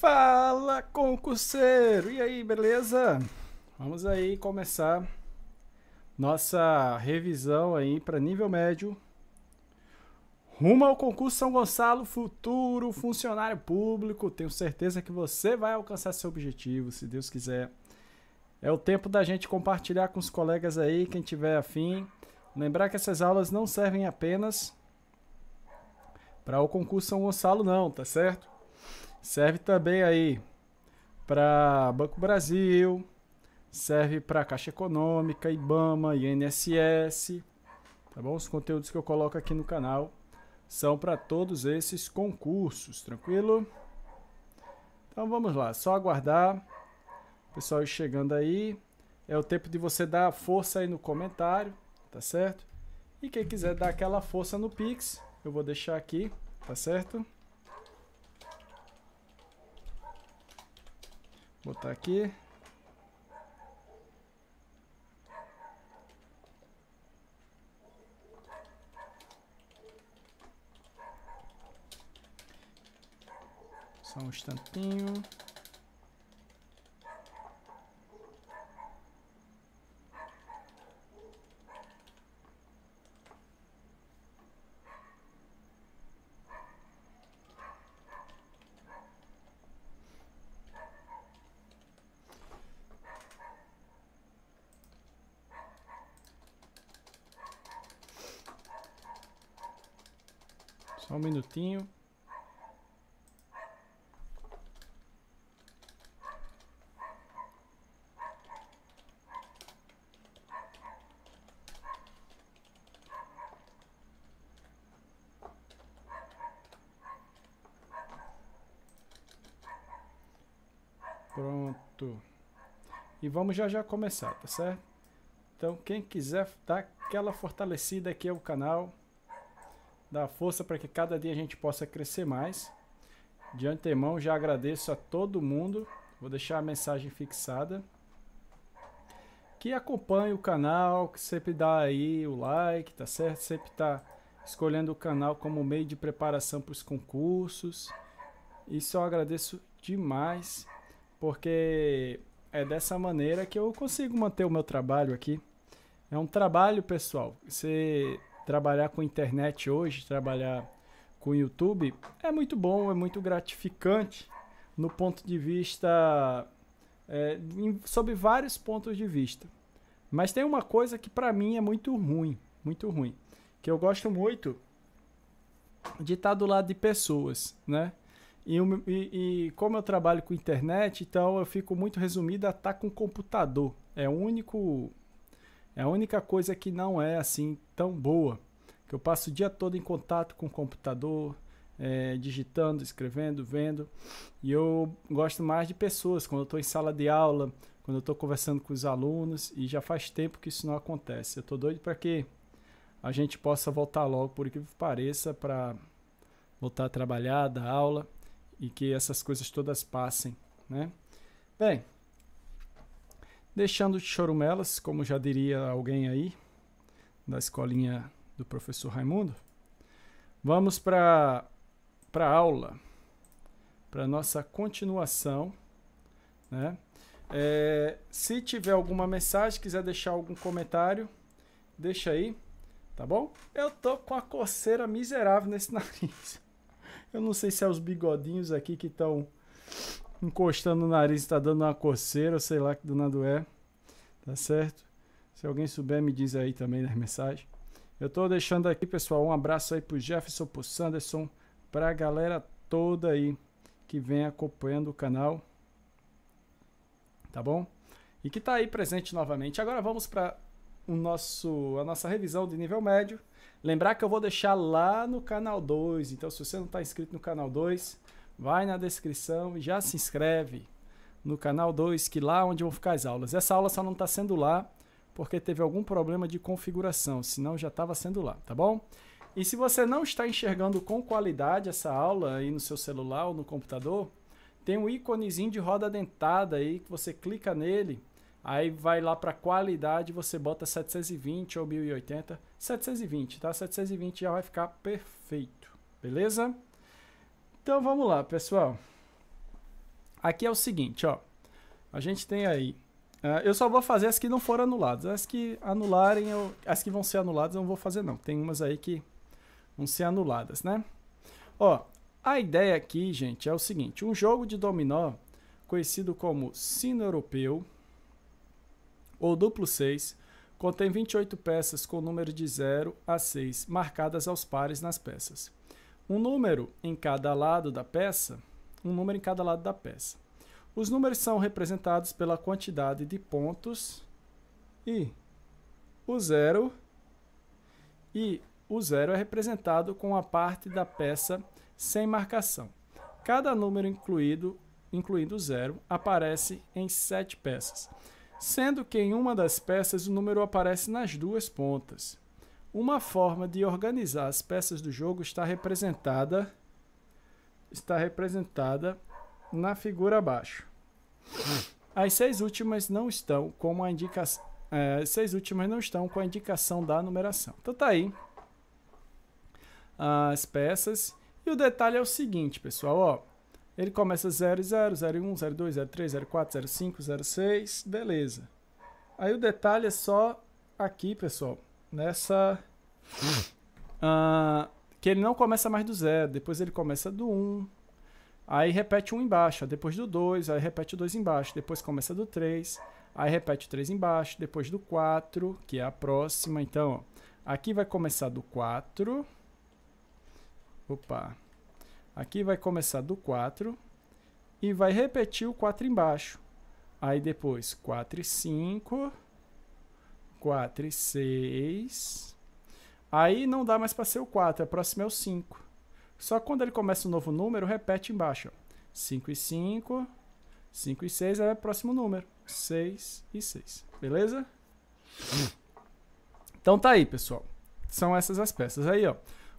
Fala, concurseiro! E aí, beleza? Vamos aí começar nossa revisão aí para nível médio. Rumo ao concurso São Gonçalo, futuro funcionário público. Tenho certeza que você vai alcançar seu objetivo, se Deus quiser. É o tempo da gente compartilhar com os colegas aí, quem tiver afim. Lembrar que essas aulas não servem apenas para o concurso São Gonçalo, não, tá certo? Serve também aí para Banco Brasil, serve para Caixa Econômica, IBAMA, INSS, tá bom? Os conteúdos que eu coloco aqui no canal são para todos esses concursos, tranquilo? Então vamos lá, só aguardar. O pessoal chegando aí, é o tempo de você dar força aí no comentário, tá certo? E quem quiser dar aquela força no Pix, eu vou deixar aqui, tá certo? Botar aqui. Só um instantinho. certinho. Pronto. E vamos já já começar, tá certo? Então, quem quiser dar aquela fortalecida aqui ao canal, dar força para que cada dia a gente possa crescer mais. De antemão, já agradeço a todo mundo. Vou deixar a mensagem fixada. Que acompanhe o canal, que sempre dá aí o like, tá certo? Sempre tá escolhendo o canal como meio de preparação para os concursos. E só agradeço demais, porque é dessa maneira que eu consigo manter o meu trabalho aqui. É um trabalho, pessoal. Você trabalhar com internet hoje, trabalhar com YouTube, é muito bom, é muito gratificante no ponto de vista. É, sob vários pontos de vista. Mas tem uma coisa que para mim é muito ruim, muito ruim, que eu gosto muito de estar tá do lado de pessoas, né? E, e, e como eu trabalho com internet, então eu fico muito resumido a estar tá com computador. É o único é a única coisa que não é assim tão boa, que eu passo o dia todo em contato com o computador, é, digitando, escrevendo, vendo. E eu gosto mais de pessoas, quando eu estou em sala de aula, quando eu estou conversando com os alunos, e já faz tempo que isso não acontece. Eu estou doido para que a gente possa voltar logo, por que pareça, para voltar a trabalhar, dar aula, e que essas coisas todas passem, né? Bem, Deixando de chorumelas, como já diria alguém aí da escolinha do professor Raimundo, vamos para a aula, para nossa continuação. Né? É, se tiver alguma mensagem, quiser deixar algum comentário, deixa aí, tá bom? Eu tô com a coceira miserável nesse nariz. Eu não sei se é os bigodinhos aqui que estão encostando o nariz, está dando uma coceira, sei lá que do nada é. Tá certo? Se alguém souber, me diz aí também nas mensagens. Eu estou deixando aqui, pessoal, um abraço aí pro Jefferson, pro Sanderson, pra galera toda aí que vem acompanhando o canal. Tá bom? E que está aí presente novamente. Agora vamos para o nosso a nossa revisão de nível médio. Lembrar que eu vou deixar lá no canal 2, então se você não está inscrito no canal 2, vai na descrição e já se inscreve no canal 2, que lá é onde vão ficar as aulas. Essa aula só não está sendo lá porque teve algum problema de configuração, senão já estava sendo lá, tá bom? E se você não está enxergando com qualidade essa aula aí no seu celular ou no computador, tem um íconezinho de roda dentada aí que você clica nele, aí vai lá para qualidade, você bota 720 ou 1080, 720, tá? 720 já vai ficar perfeito. Beleza? Então vamos lá, pessoal. Aqui é o seguinte, ó. A gente tem aí. Uh, eu só vou fazer as que não foram anuladas. As que anularem, eu, as que vão ser anuladas, eu não vou fazer não. Tem umas aí que vão ser anuladas, né? Ó, a ideia aqui, gente, é o seguinte: um jogo de dominó conhecido como sino europeu ou duplo 6 contém 28 peças com número de 0 a 6 marcadas aos pares nas peças um número em cada lado da peça, um número em cada lado da peça. Os números são representados pela quantidade de pontos e O zero e o zero é representado com a parte da peça sem marcação. Cada número incluído, incluindo o zero, aparece em sete peças, sendo que em uma das peças o número aparece nas duas pontas. Uma forma de organizar as peças do jogo está representada está representada na figura abaixo. As seis últimas não estão com a indicação é, seis últimas não estão com a indicação da numeração. Então tá aí as peças. E o detalhe é o seguinte, pessoal, ó. Ele começa 00, 01, 02, 03, 04, 05, 06, beleza. Aí o detalhe é só aqui, pessoal nessa. Uh, que ele não começa mais do zero, depois ele começa do 1. Um, aí repete um embaixo, depois do 2, aí repete o 2 embaixo, depois começa do 3, aí repete o 3 embaixo, depois do 4, que é a próxima. Então, aqui vai começar do 4. Opa. Aqui vai começar do 4 e vai repetir o 4 embaixo. Aí depois 4 e 5. 4 e 6. Aí não dá mais para ser o 4, a próxima é o 5. Só quando ele começa um novo número, repete embaixo. 5 e 5, 5 e 6 é o próximo número. 6 e 6. Beleza? Então tá aí, pessoal. São essas as peças aí, ó.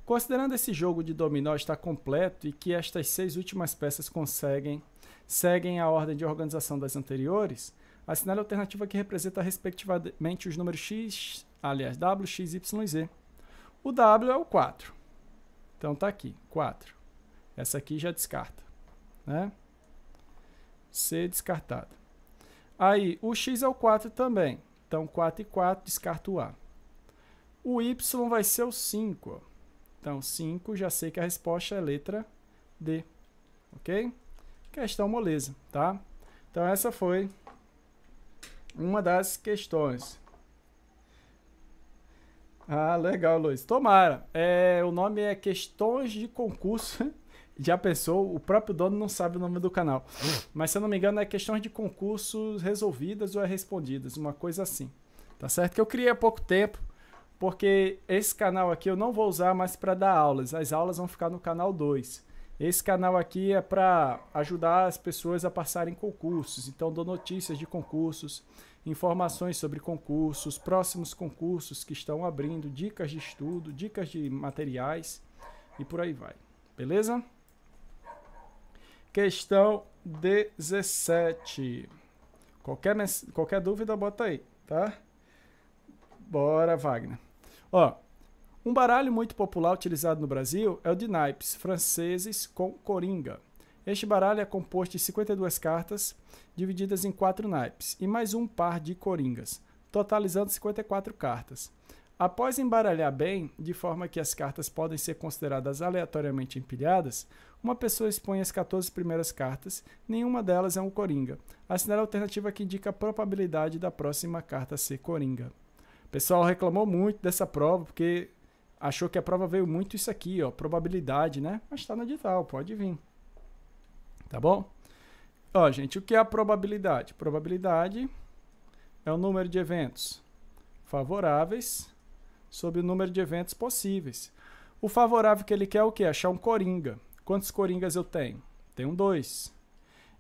Considerando esse jogo de dominó está completo e que estas seis últimas peças conseguem seguem a ordem de organização das anteriores, Assinale a alternativa que representa respectivamente os números x, aliás, w, x, y e z. O w é o 4. Então tá aqui, 4. Essa aqui já descarta, né? C descartado. Aí, o x é o 4 também. Então 4 e 4, descarta o A. O y vai ser o 5. Então 5, já sei que a resposta é letra D. OK? Questão moleza, tá? Então essa foi uma das questões. Ah, legal, Luiz. Tomara. É, o nome é Questões de Concurso. Já pensou? O próprio dono não sabe o nome do canal. Mas se eu não me engano, é questões de concursos resolvidas ou é respondidas, uma coisa assim. Tá certo? Que eu criei há pouco tempo, porque esse canal aqui eu não vou usar mais para dar aulas. As aulas vão ficar no canal 2. Esse canal aqui é para ajudar as pessoas a passarem concursos, então dou notícias de concursos, informações sobre concursos, próximos concursos que estão abrindo, dicas de estudo, dicas de materiais e por aí vai. Beleza? Questão 17. Qualquer, qualquer dúvida, bota aí, tá? Bora, Wagner. Ó, um baralho muito popular utilizado no Brasil é o de naipes franceses com coringa. Este baralho é composto de 52 cartas, divididas em 4 naipes e mais um par de coringas, totalizando 54 cartas. Após embaralhar bem, de forma que as cartas podem ser consideradas aleatoriamente empilhadas, uma pessoa expõe as 14 primeiras cartas, nenhuma delas é um coringa. Assinale a alternativa que indica a probabilidade da próxima carta ser coringa. O pessoal reclamou muito dessa prova porque achou que a prova veio muito isso aqui, ó, probabilidade, né? Mas está no digital, pode vir. Tá bom? Ó, gente, o que é a probabilidade? Probabilidade é o número de eventos favoráveis sobre o número de eventos possíveis. O favorável que ele quer é o quê? Achar um coringa. Quantos coringas eu tenho? Tenho dois.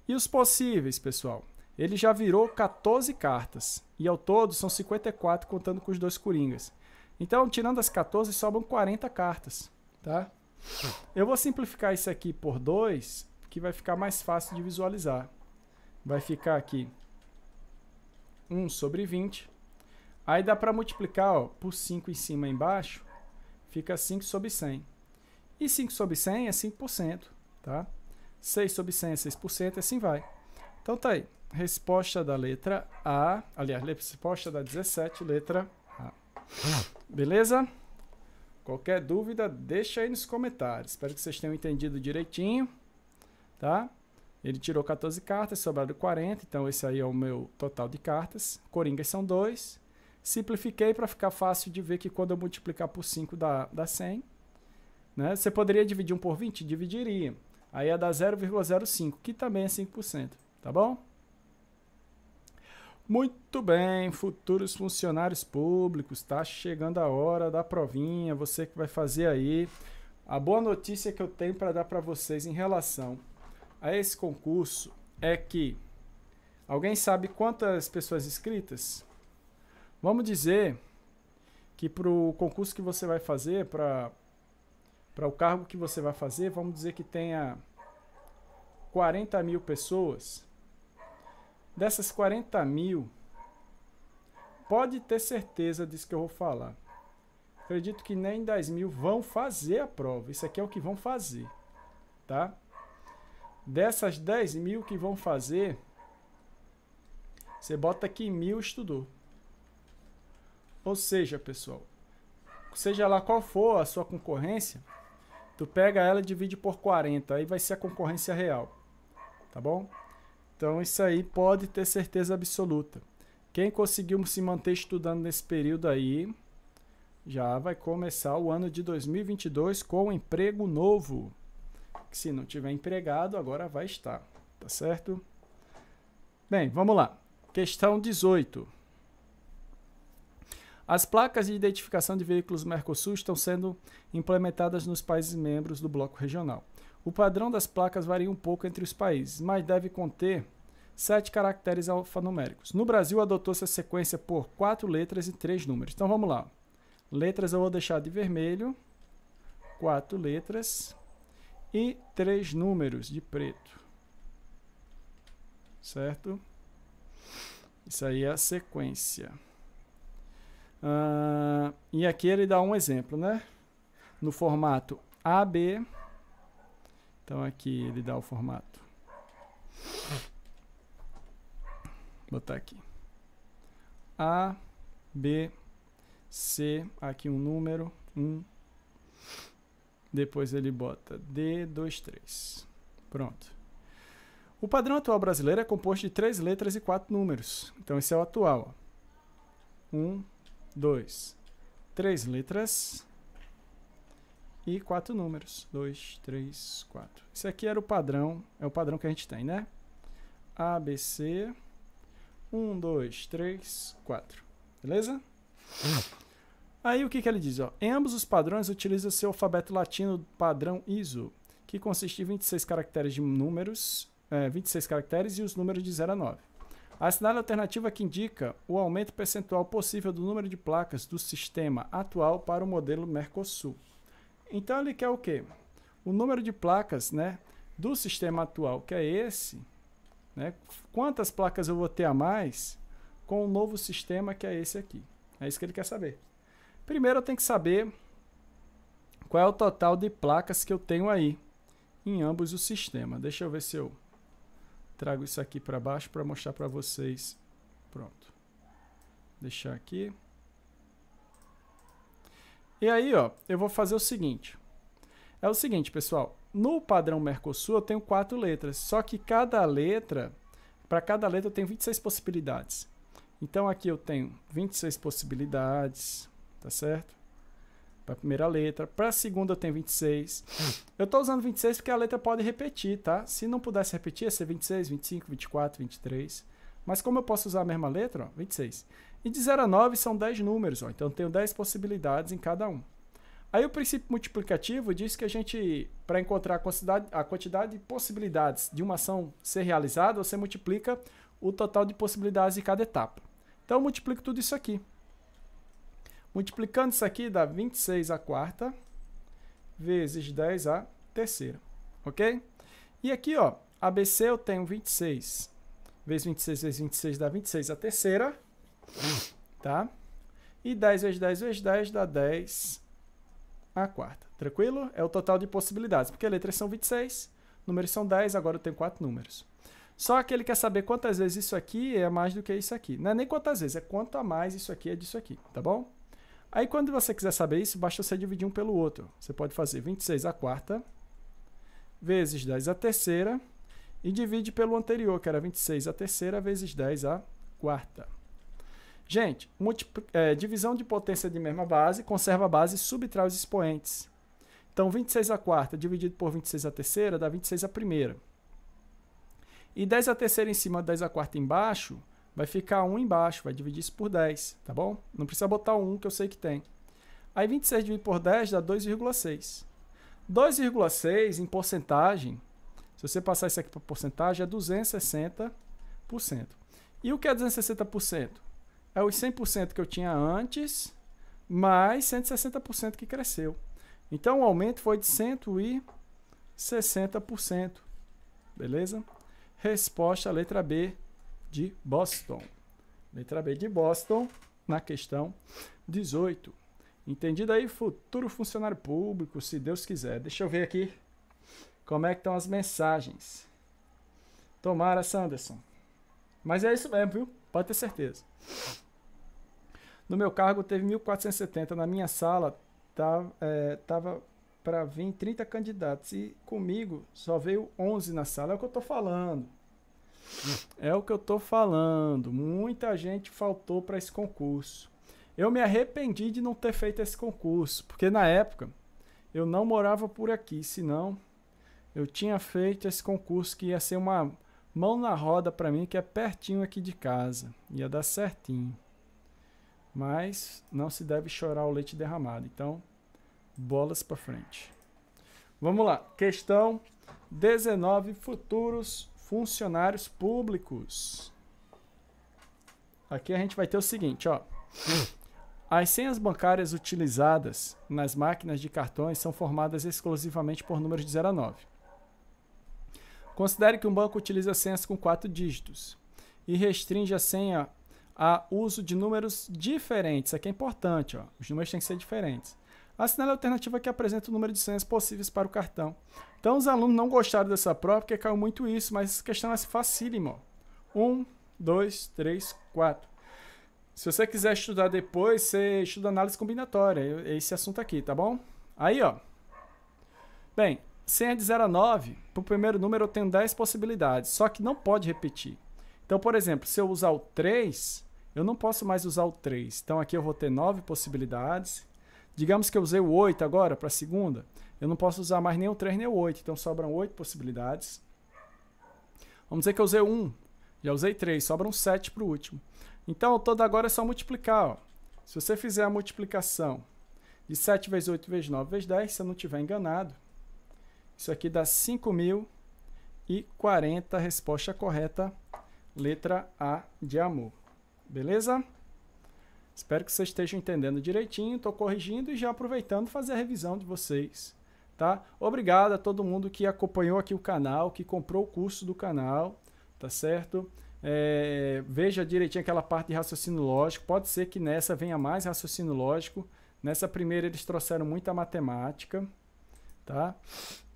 E os possíveis, pessoal? Ele já virou 14 cartas. E ao todo são 54, contando com os dois coringas. Então, tirando as 14, sobram 40 cartas, tá? Eu vou simplificar isso aqui por 2, que vai ficar mais fácil de visualizar. Vai ficar aqui 1 sobre 20. Aí dá para multiplicar ó, por 5 em cima e embaixo, fica 5 sobre 100. E 5 sobre 100 é 5%, tá? 6 sobre 100 é 6%, e assim vai. Então tá aí. Resposta da letra A, aliás, resposta da 17, letra A. Beleza? Qualquer dúvida, deixa aí nos comentários. Espero que vocês tenham entendido direitinho, tá? Ele tirou 14 cartas, sobraram 40, então esse aí é o meu total de cartas. Coringas são 2. Simplifiquei para ficar fácil de ver que quando eu multiplicar por 5 dá, dá 100. Né? Você poderia dividir um por 20? Dividiria. Aí é dar 0,05, que também é 5%, tá bom? Muito bem, futuros funcionários públicos, está chegando a hora da provinha, você que vai fazer aí. A boa notícia que eu tenho para dar para vocês em relação a esse concurso é que alguém sabe quantas pessoas inscritas? Vamos dizer que para o concurso que você vai fazer, para o cargo que você vai fazer, vamos dizer que tenha 40 mil pessoas Dessas 40 mil, pode ter certeza disso que eu vou falar. Acredito que nem 10 mil vão fazer a prova. Isso aqui é o que vão fazer, tá? Dessas 10 mil que vão fazer, você bota aqui mil estudou. Ou seja, pessoal, seja lá qual for a sua concorrência, tu pega ela e divide por 40, aí vai ser a concorrência real, tá bom? Então isso aí pode ter certeza absoluta. Quem conseguiu se manter estudando nesse período aí, já vai começar o ano de 2022 com um emprego novo. Se não tiver empregado, agora vai estar, tá certo? Bem, vamos lá. Questão 18. As placas de identificação de veículos Mercosul estão sendo implementadas nos países membros do bloco regional. O padrão das placas varia um pouco entre os países, mas deve conter sete caracteres alfanuméricos. No Brasil, adotou-se a sequência por quatro letras e três números. Então vamos lá. Letras eu vou deixar de vermelho, quatro letras e três números de preto. Certo? Isso aí é a sequência. Ah, e aqui ele dá um exemplo, né? No formato AB. Então aqui ele dá o formato. Vou botar aqui. A, B, C, aqui um número, 1. Um. Depois ele bota D, 2, 3. Pronto. O padrão atual brasileiro é composto de três letras e quatro números. Então esse é o atual. 1, 2, 3 letras e quatro números. 2, 3, 4. Isso aqui era o padrão, é o padrão que a gente tem, né? ABC 1, 2, 3, 4. Beleza? Aí o que, que ele diz? Ó? Em ambos os padrões utiliza-se o alfabeto latino padrão ISO, que consiste em 26 caracteres de números, é, 26 caracteres e os números de 0 a 9. Assinale a alternativa que indica o aumento percentual possível do número de placas do sistema atual para o modelo Mercosul. Então ele quer o quê? O número de placas né, do sistema atual, que é esse, né, quantas placas eu vou ter a mais com o novo sistema, que é esse aqui. É isso que ele quer saber. Primeiro eu tenho que saber qual é o total de placas que eu tenho aí em ambos os sistemas. Deixa eu ver se eu trago isso aqui para baixo para mostrar para vocês. Pronto. Deixar aqui. E aí, ó, eu vou fazer o seguinte. É o seguinte, pessoal. No padrão Mercosul eu tenho quatro letras, só que cada letra, para cada letra eu tenho 26 possibilidades. Então aqui eu tenho 26 possibilidades, tá certo? Para a primeira letra, para a segunda eu tenho 26. Eu estou usando 26 porque a letra pode repetir, tá? Se não pudesse repetir, ia ser 26, 25, 24, 23. Mas como eu posso usar a mesma letra, ó, 26. E de 0 a 9 são 10 números, ó, então eu tenho 10 possibilidades em cada um. Aí o princípio multiplicativo diz que a gente, para encontrar a quantidade, a quantidade de possibilidades de uma ação ser realizada, você multiplica o total de possibilidades de cada etapa. Então eu multiplico tudo isso aqui. Multiplicando isso aqui dá 26 a quarta vezes 10 a terceira, ok? E aqui, ó, ABC eu tenho 26 vezes 26 vezes 26 dá 26 a terceira Tá? E 10 vezes 10 vezes 10 dá 10 a quarta. Tranquilo? É o total de possibilidades, porque letras são 26, números são 10, agora eu tenho 4 números. Só que ele quer saber quantas vezes isso aqui é mais do que isso aqui. Não é nem quantas vezes, é quanto a mais isso aqui é disso aqui, tá bom? Aí quando você quiser saber isso, basta você dividir um pelo outro. Você pode fazer 26 a quarta, vezes 10 a terceira, e divide pelo anterior, que era 26 a terceira, vezes 10 a quarta. Gente, é, divisão de potência de mesma base, conserva a base e subtrai os expoentes. Então, 26 a quarta dividido por 26 a terceira dá 26 a primeira. E 10 a terceira em cima, 10 a quarta embaixo, vai ficar 1 embaixo, vai dividir isso por 10, tá bom? Não precisa botar 1 que eu sei que tem. Aí 26 dividido por 10 dá 2,6. 2,6 em porcentagem, se você passar isso aqui para porcentagem, é 260%. E o que é 260%? é os 100% que eu tinha antes, mais 160% que cresceu. Então o aumento foi de 160%. Beleza? Resposta letra B de Boston. Letra B de Boston na questão 18. Entendido aí, futuro funcionário público, se Deus quiser. Deixa eu ver aqui como é que estão as mensagens. Tomara, Sanderson. Mas é isso mesmo, viu? Pode ter certeza. No meu cargo teve 1.470. Na minha sala tá, é, tava, é, para vir 30 candidatos. E comigo só veio 11 na sala. É o que eu estou falando. É o que eu estou falando. Muita gente faltou para esse concurso. Eu me arrependi de não ter feito esse concurso, porque na época eu não morava por aqui, senão eu tinha feito esse concurso que ia ser uma Mão na roda para mim, que é pertinho aqui de casa. Ia dar certinho. Mas não se deve chorar o leite derramado. Então, bolas para frente. Vamos lá. Questão 19. Futuros funcionários públicos. Aqui a gente vai ter o seguinte, ó. As senhas bancárias utilizadas nas máquinas de cartões são formadas exclusivamente por números de 0 a 9. Considere que um banco utiliza senhas com quatro dígitos e restringe a senha a uso de números diferentes. Isso aqui é importante, ó. os números têm que ser diferentes. Assinale a alternativa que apresenta o número de senhas possíveis para o cartão. Então, os alunos não gostaram dessa prova porque caiu muito isso, mas essa questão é facílima. 1, 2, 3, 4. Se você quiser estudar depois, você estuda análise combinatória, esse assunto aqui, tá bom? Aí, ó. Bem, senha de 0 a 9, para o primeiro número eu tenho 10 possibilidades, só que não pode repetir. Então, por exemplo, se eu usar o 3, eu não posso mais usar o 3. Então aqui eu vou ter 9 possibilidades. Digamos que eu usei o 8 agora para a segunda, eu não posso usar mais nem o 3 nem o 8, então sobram 8 possibilidades. Vamos dizer que eu usei 1, já usei 3, sobram 7 para o último. Então, todo agora é só multiplicar. Ó. Se você fizer a multiplicação de 7 vezes 8 vezes 9 vezes 10, se eu não estiver enganado, isso aqui dá 5.040, resposta correta, letra A de amor. Beleza? Espero que vocês estejam entendendo direitinho, estou corrigindo e já aproveitando fazer a revisão de vocês. Tá? Obrigado a todo mundo que acompanhou aqui o canal, que comprou o curso do canal, tá certo? É, veja direitinho aquela parte de raciocínio lógico. Pode ser que nessa venha mais raciocínio lógico. Nessa primeira eles trouxeram muita matemática, tá?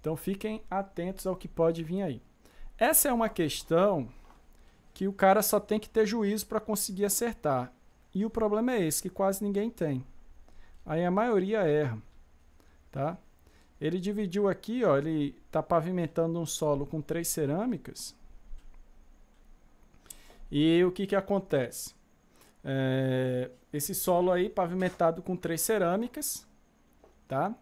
Então fiquem atentos ao que pode vir aí. Essa é uma questão que o cara só tem que ter juízo para conseguir acertar. E o problema é esse, que quase ninguém tem. Aí a maioria erra, tá? Ele dividiu aqui, ó, ele está pavimentando um solo com três cerâmicas. E o que, que acontece? É, esse solo aí pavimentado com três cerâmicas, tá?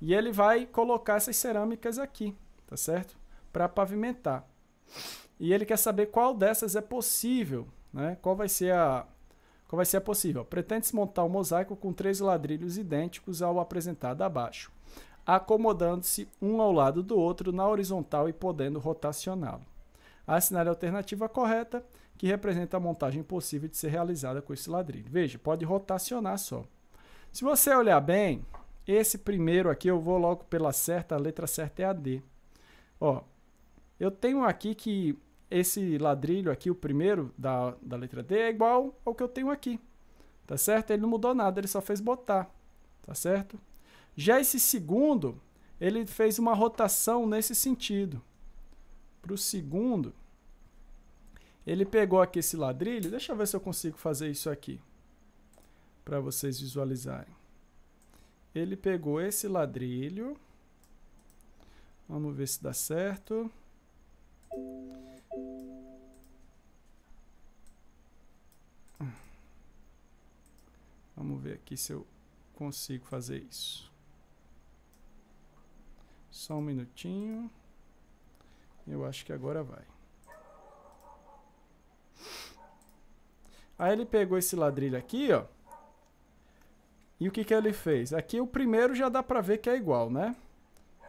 E ele vai colocar essas cerâmicas aqui, tá certo? Para pavimentar. E ele quer saber qual dessas é possível, né? Qual vai ser a qual vai ser a possível. Pretende-se montar um mosaico com três ladrilhos idênticos ao apresentado abaixo, acomodando-se um ao lado do outro na horizontal e podendo rotacioná-lo. Assinale a alternativa correta, que representa a montagem possível de ser realizada com esse ladrilho. Veja, pode rotacionar só. Se você olhar bem, esse primeiro aqui eu vou logo pela certa, a letra certa é a D. Ó, eu tenho aqui que esse ladrilho aqui, o primeiro da, da letra D, é igual ao que eu tenho aqui. Tá certo? Ele não mudou nada, ele só fez botar. Tá certo? Já esse segundo, ele fez uma rotação nesse sentido. Para o segundo, ele pegou aqui esse ladrilho. Deixa eu ver se eu consigo fazer isso aqui. Para vocês visualizarem. Ele pegou esse ladrilho. Vamos ver se dá certo. Vamos ver aqui se eu consigo fazer isso. Só um minutinho. Eu acho que agora vai. Aí ele pegou esse ladrilho aqui, ó. E o que, que ele fez? Aqui o primeiro já dá para ver que é igual, né?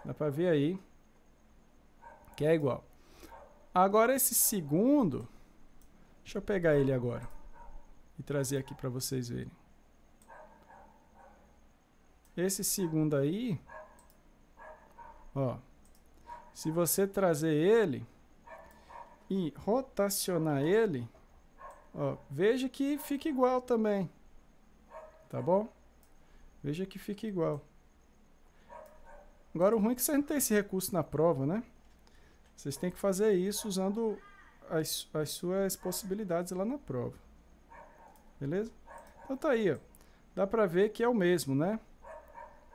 Dá para ver aí que é igual. Agora esse segundo, deixa eu pegar ele agora e trazer aqui para vocês verem. Esse segundo aí, ó, se você trazer ele e rotacionar ele, ó, veja que fica igual também, tá bom? Veja que fica igual. Agora, o ruim é que você não tem esse recurso na prova, né? Vocês têm que fazer isso usando as, as suas possibilidades lá na prova. Beleza? Então tá aí, ó. Dá pra ver que é o mesmo, né?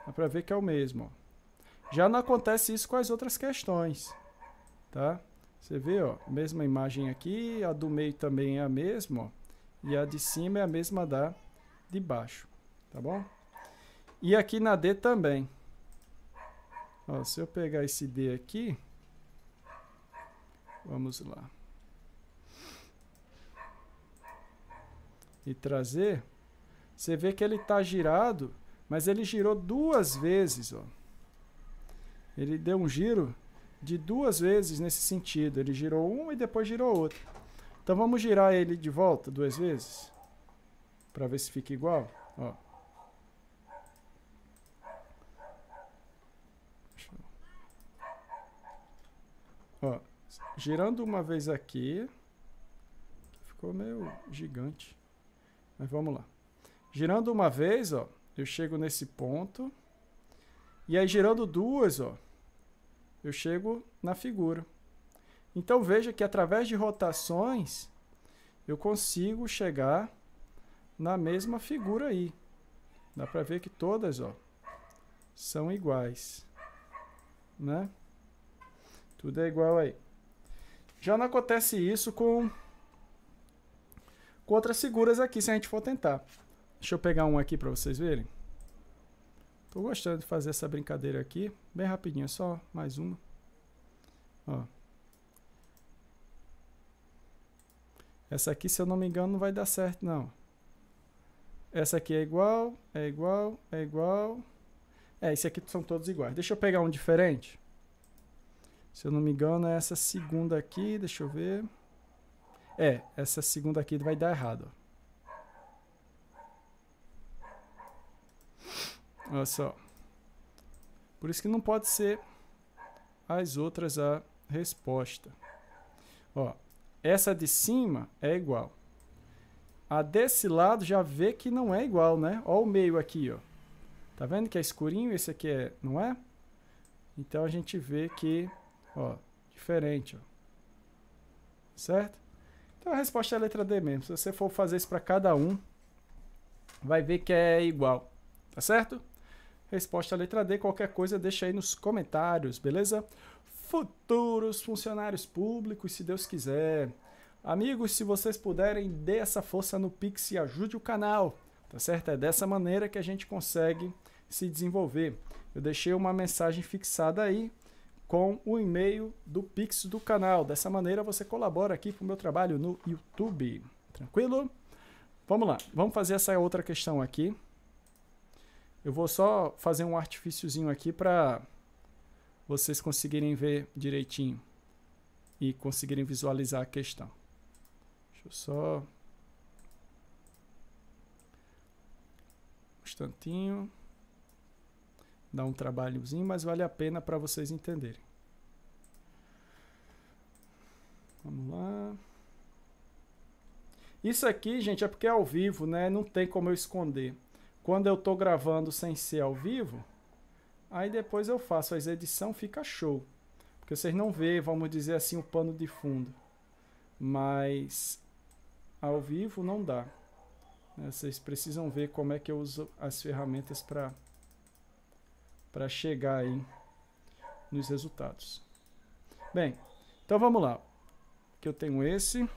Dá pra ver que é o mesmo, ó. Já não acontece isso com as outras questões, tá? Você vê, ó, mesma imagem aqui, a do meio também é a mesma, ó, e a de cima é a mesma da de baixo, tá bom? E aqui na D também. Ó, se eu pegar esse D aqui, vamos lá. E trazer, você vê que ele está girado, mas ele girou duas vezes, ó. Ele deu um giro de duas vezes nesse sentido. Ele girou um e depois girou outro. Então vamos girar ele de volta duas vezes para ver se fica igual, ó. Ó, girando uma vez aqui, ficou meio gigante, mas vamos lá. Girando uma vez, ó, eu chego nesse ponto, e aí girando duas, ó, eu chego na figura. Então veja que através de rotações, eu consigo chegar na mesma figura aí. Dá para ver que todas, ó, são iguais, né? Tudo é igual aí. Já não acontece isso com, com outras seguras aqui, se a gente for tentar. Deixa eu pegar um aqui para vocês verem. Tô gostando de fazer essa brincadeira aqui, bem rapidinho, só mais uma. Ó. Essa aqui, se eu não me engano, não vai dar certo, não. Essa aqui é igual, é igual, é igual. É, esse aqui são todos iguais. Deixa eu pegar um diferente. Se eu não me engano, é essa segunda aqui, deixa eu ver. É, essa segunda aqui vai dar errado. Olha só. Por isso que não pode ser as outras a resposta. Ó, essa de cima é igual. A desse lado já vê que não é igual, né? Ó o meio aqui, ó. Tá vendo que é escurinho? Esse aqui é, não é? Então a gente vê que Ó, diferente, ó. Certo? Então a resposta é a letra D mesmo. Se você for fazer isso para cada um, vai ver que é igual. Tá certo? Resposta é a letra D. Qualquer coisa, deixa aí nos comentários, beleza? Futuros funcionários públicos, se Deus quiser. Amigos, se vocês puderem, dê essa força no Pix e ajude o canal, tá certo? É dessa maneira que a gente consegue se desenvolver. Eu deixei uma mensagem fixada aí com o e-mail do Pix do canal. Dessa maneira você colabora aqui para o meu trabalho no YouTube. Tranquilo? Vamos lá, vamos fazer essa outra questão aqui. Eu vou só fazer um artifíciozinho aqui para vocês conseguirem ver direitinho e conseguirem visualizar a questão. Deixa eu só... Um instantinho... Dá um trabalhozinho, mas vale a pena para vocês entenderem. Vamos lá. Isso aqui, gente, é porque é ao vivo, né? Não tem como eu esconder. Quando eu estou gravando sem ser ao vivo, aí depois eu faço as edição, fica show. Porque vocês não vêem, vamos dizer assim, o pano de fundo. Mas ao vivo não dá. Né? Vocês precisam ver como é que eu uso as ferramentas para para chegar aí nos resultados. Bem, então vamos lá. Que eu tenho esse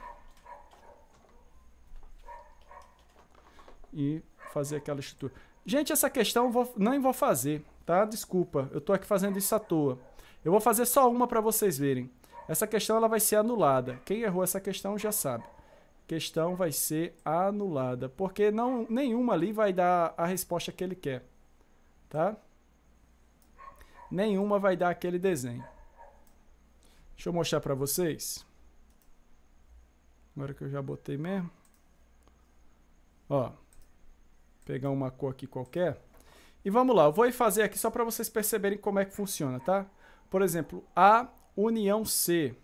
e fazer aquela estrutura. Gente, essa questão vou, nem vou fazer, tá? Desculpa, eu estou aqui fazendo isso à toa. Eu vou fazer só uma para vocês verem. Essa questão ela vai ser anulada. Quem errou essa questão já sabe. Questão vai ser anulada, porque não nenhuma ali vai dar a resposta que ele quer, tá? nenhuma vai dar aquele desenho. Deixa eu mostrar para vocês. Agora que eu já botei mesmo. Ó. Pegar uma cor aqui qualquer. E vamos lá, eu vou fazer aqui só para vocês perceberem como é que funciona, tá? Por exemplo, A união C.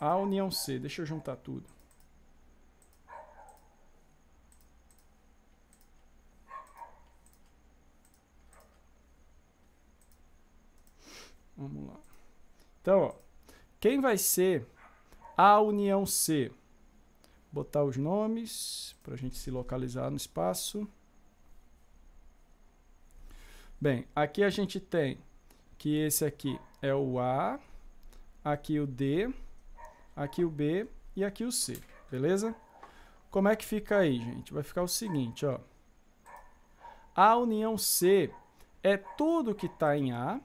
A união C, deixa eu juntar tudo. Vamos lá. Então, ó, quem vai ser a união C? Botar os nomes para a gente se localizar no espaço. Bem, aqui a gente tem que esse aqui é o A, aqui o D, aqui o B e aqui o C, beleza? Como é que fica aí, gente? Vai ficar o seguinte, ó. A união C é tudo que está em A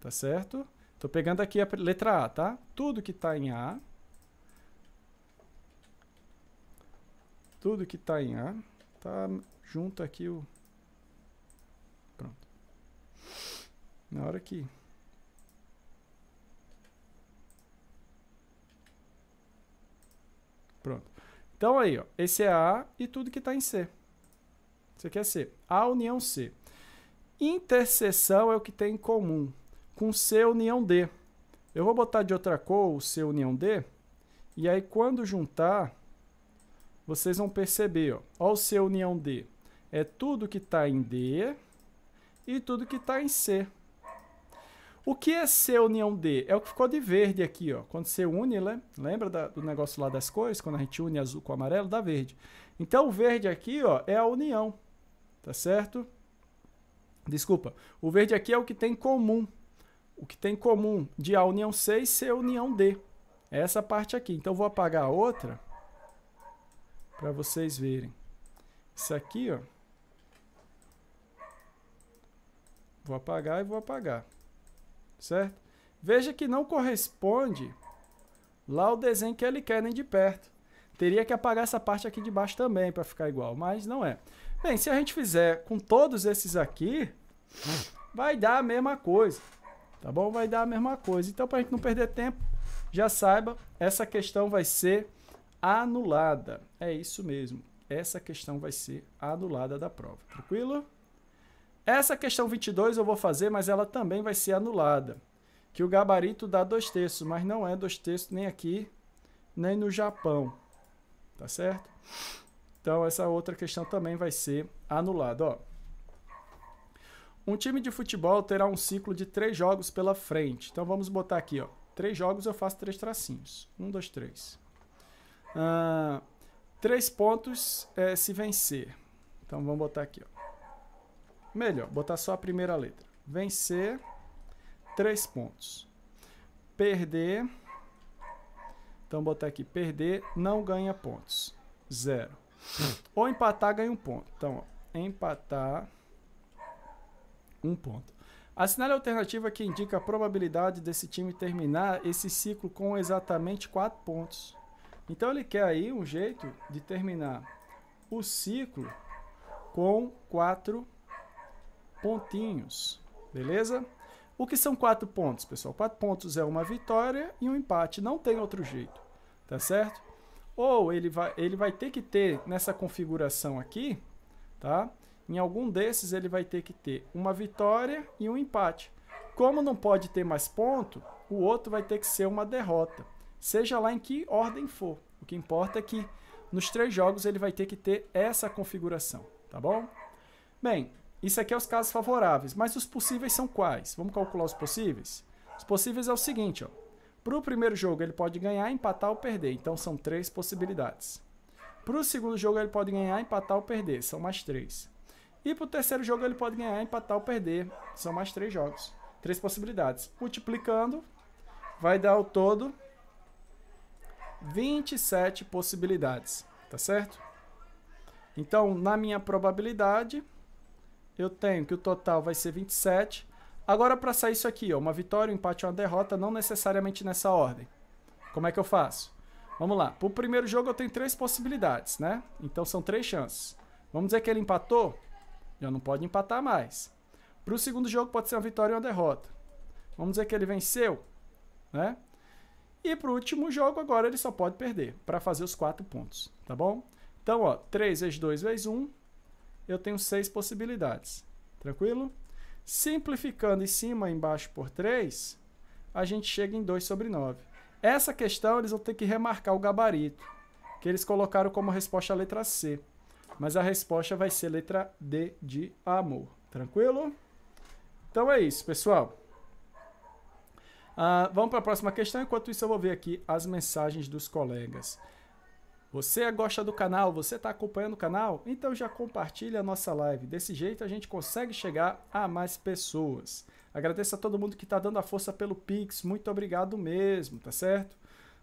tá certo? Estou pegando aqui a letra A, tá? Tudo que está em A. Tudo que está em A. Tá junto aqui o... Pronto. Na hora que... Pronto. Então aí, ó, esse é A e tudo que está em C. Isso aqui é C. A união C. Interseção é o que tem em comum com C união D. Eu vou botar de outra cor o C união D, e aí quando juntar, vocês vão perceber, ó, ó o C união D. É tudo que está em D e tudo que está em C. O que é C união D? É o que ficou de verde aqui, ó. Quando você une, né? lembra da, do negócio lá das cores? Quando a gente une azul com amarelo, dá verde. Então, o verde aqui, ó, é a união, tá certo? Desculpa, o verde aqui é o que tem comum, o que tem em comum de A união C e C união D. É essa parte aqui. Então, vou apagar a outra para vocês verem. Isso aqui, ó. Vou apagar e vou apagar. Certo? Veja que não corresponde lá o desenho que ele quer nem de perto. Teria que apagar essa parte aqui de baixo também para ficar igual, mas não é. Bem, se a gente fizer com todos esses aqui, vai dar a mesma coisa. Tá bom? Vai dar a mesma coisa. Então, para a gente não perder tempo, já saiba, essa questão vai ser anulada. É isso mesmo. Essa questão vai ser anulada da prova. Tranquilo? Essa questão 22 eu vou fazer, mas ela também vai ser anulada. Que o gabarito dá dois terços, mas não é dois terços nem aqui, nem no Japão. Tá certo? Então, essa outra questão também vai ser anulada. Ó, um time de futebol terá um ciclo de três jogos pela frente. Então vamos botar aqui, ó. Três jogos eu faço três tracinhos. Um, dois, três. Ah, três pontos é, se vencer. Então vamos botar aqui, ó. Melhor, botar só a primeira letra. Vencer, três pontos. Perder, então botar aqui, perder não ganha pontos, zero. Ou empatar ganha um ponto. Então, ó, empatar um ponto. Assinale a alternativa que indica a probabilidade desse time terminar esse ciclo com exatamente quatro pontos. Então ele quer aí um jeito de terminar o ciclo com quatro pontinhos, beleza? O que são quatro pontos, pessoal? quatro pontos é uma vitória e um empate, não tem outro jeito, tá certo? Ou ele vai, ele vai ter que ter nessa configuração aqui, tá? Em algum desses ele vai ter que ter uma vitória e um empate. Como não pode ter mais ponto, o outro vai ter que ser uma derrota, seja lá em que ordem for. O que importa é que nos três jogos ele vai ter que ter essa configuração, tá bom? Bem, isso aqui é os casos favoráveis, mas os possíveis são quais? Vamos calcular os possíveis? Os possíveis é o seguinte, ó. Para o primeiro jogo ele pode ganhar, empatar ou perder, então são três possibilidades. Para o segundo jogo ele pode ganhar, empatar ou perder, são mais três. E pro terceiro jogo ele pode ganhar, empatar ou perder. São mais três jogos. Três possibilidades. Multiplicando, vai dar ao todo 27 possibilidades, tá certo? Então, na minha probabilidade, eu tenho que o total vai ser 27. Agora, para sair isso aqui, ó, uma vitória, um empate ou uma derrota, não necessariamente nessa ordem. Como é que eu faço? Vamos lá. Para o primeiro jogo, eu tenho três possibilidades, né? Então, são três chances. Vamos dizer que ele empatou? Já não pode empatar mais. Para o segundo jogo pode ser uma vitória ou uma derrota. Vamos dizer que ele venceu, né? E para o último jogo agora ele só pode perder para fazer os quatro pontos, tá bom? Então, ó, 3 vezes 2 vezes 1, eu tenho seis possibilidades. Tranquilo? Simplificando em cima e embaixo por 3, a gente chega em 2 sobre 9. Essa questão eles vão ter que remarcar o gabarito, que eles colocaram como resposta a letra C. Mas a resposta vai ser letra D de amor. Tranquilo? Então é isso, pessoal. Ah, vamos para a próxima questão. Enquanto isso, eu vou ver aqui as mensagens dos colegas. Você gosta do canal? Você está acompanhando o canal? Então já compartilha a nossa live. Desse jeito a gente consegue chegar a mais pessoas. Agradeço a todo mundo que está dando a força pelo Pix. Muito obrigado mesmo, tá certo?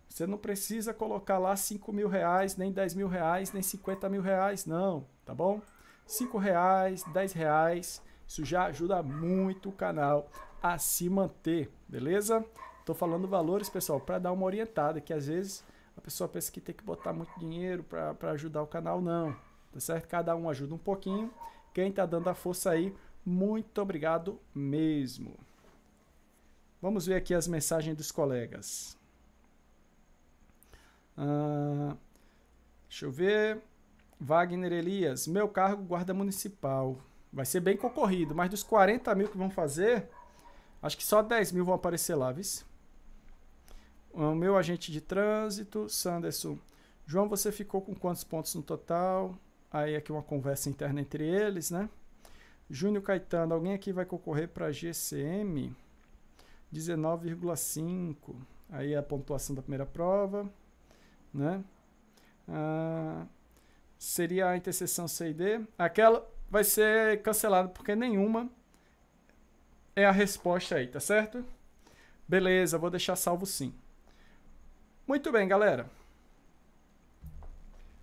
Você não precisa colocar lá 5 mil reais, nem 10 mil reais, nem 50 mil reais, não, tá bom? 5 reais, 10 reais, isso já ajuda muito o canal a se manter, beleza? Estou falando valores, pessoal, para dar uma orientada, que às vezes a pessoa pensa que tem que botar muito dinheiro para ajudar o canal, não, tá certo? Cada um ajuda um pouquinho, quem está dando a força aí, muito obrigado mesmo. Vamos ver aqui as mensagens dos colegas. Ah, deixa eu ver. Wagner Elias, meu cargo guarda municipal. Vai ser bem concorrido, mas dos 40 mil que vão fazer, acho que só 10 mil vão aparecer lá, viu? Ah, o meu agente de trânsito, Sanderson. João, você ficou com quantos pontos no total? Aí aqui uma conversa interna entre eles, né? Júnior Caetano, alguém aqui vai concorrer para GCM? 19,5. Aí a pontuação da primeira prova né? Ah, seria a interseção C e D. Aquela vai ser cancelada porque nenhuma é a resposta aí, tá certo? Beleza, vou deixar salvo sim. Muito bem, galera.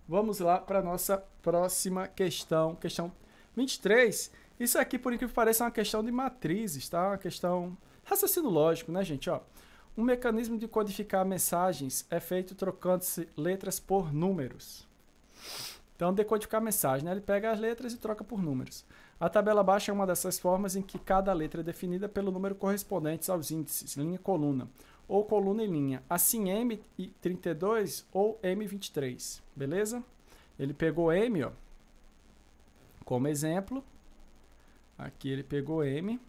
Vamos lá para a nossa próxima questão, questão 23. Isso aqui, por incrível que pareça, é uma questão de matrizes, tá? Uma questão raciocínio lógico, né, gente? Ó, um mecanismo de codificar mensagens é feito trocando-se letras por números. Então, decodificar mensagem, né? ele pega as letras e troca por números. A tabela abaixo é uma dessas formas em que cada letra é definida pelo número correspondente aos índices, linha e coluna, ou coluna e linha, assim M32 ou M23, beleza? Ele pegou M, ó, como exemplo, aqui ele pegou M,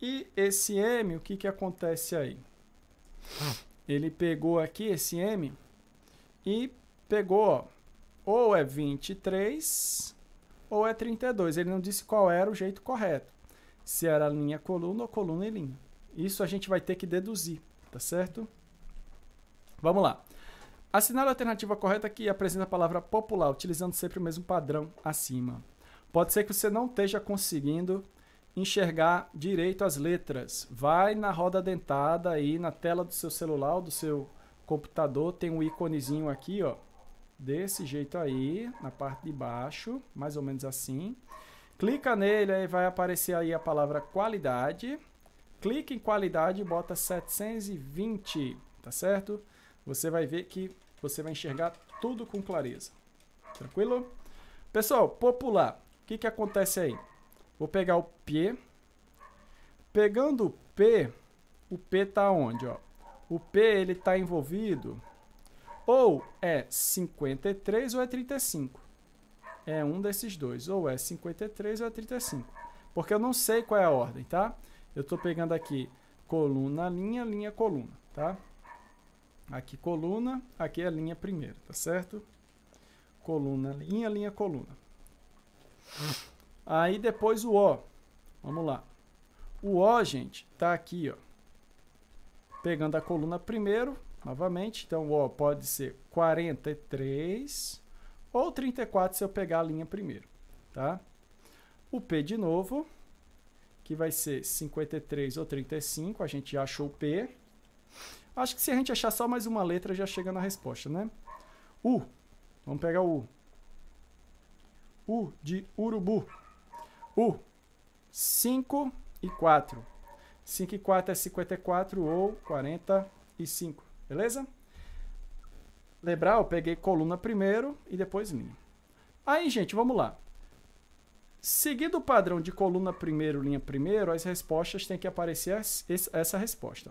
e esse M, o que, que acontece aí? Ele pegou aqui esse M e pegou, ó, ou é 23 ou é 32. Ele não disse qual era o jeito correto. Se era linha coluna ou coluna e linha. Isso a gente vai ter que deduzir, tá certo? Vamos lá. Assinale a alternativa correta que apresenta a palavra popular, utilizando sempre o mesmo padrão acima. Pode ser que você não esteja conseguindo enxergar direito as letras. Vai na roda dentada aí, na tela do seu celular ou do seu computador, tem um íconezinho aqui, ó. Desse jeito aí, na parte de baixo, mais ou menos assim. Clica nele, aí vai aparecer aí a palavra qualidade. Clica em qualidade e bota 720, tá certo? Você vai ver que você vai enxergar tudo com clareza. Tranquilo? Pessoal, popular. O que, que acontece aí? Vou pegar o P. Pegando o P, o P tá onde, ó? O P, ele tá envolvido ou é 53 ou é 35. É um desses dois, ou é 53 ou é 35. Porque eu não sei qual é a ordem, tá? Eu estou pegando aqui coluna, linha, linha, coluna, tá? Aqui coluna, aqui é a linha primeiro, tá certo? Coluna, linha, linha, coluna. Aí depois o O. Vamos lá. O O, gente, tá aqui, ó. Pegando a coluna primeiro, novamente. Então, o O pode ser 43 ou 34 se eu pegar a linha primeiro, tá? O P de novo, que vai ser 53 ou 35. A gente já achou o P. Acho que se a gente achar só mais uma letra, já chega na resposta, né? U. Vamos pegar o U. U de urubu. U. 5 e 4. 5 e 4 é 54 ou 45. Beleza? Lembrar, eu peguei coluna primeiro e depois linha. Aí, gente, vamos lá. Seguindo o padrão de coluna primeiro, linha primeiro, as respostas têm que aparecer essa resposta.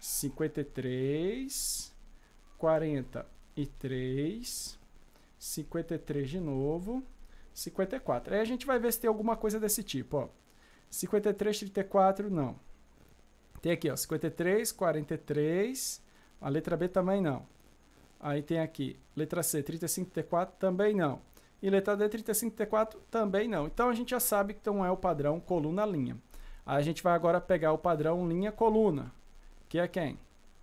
53, 43, 53 de novo, 54. Aí a gente vai ver se tem alguma coisa desse tipo, ó. 53, 34, não. Tem aqui, ó, 53, 43, a letra B também não. Aí tem aqui, letra C, 35, 34, também não. E letra D, 35, 34, também não. Então a gente já sabe que não é o padrão coluna-linha. Aí A gente vai agora pegar o padrão linha-coluna, que é quem?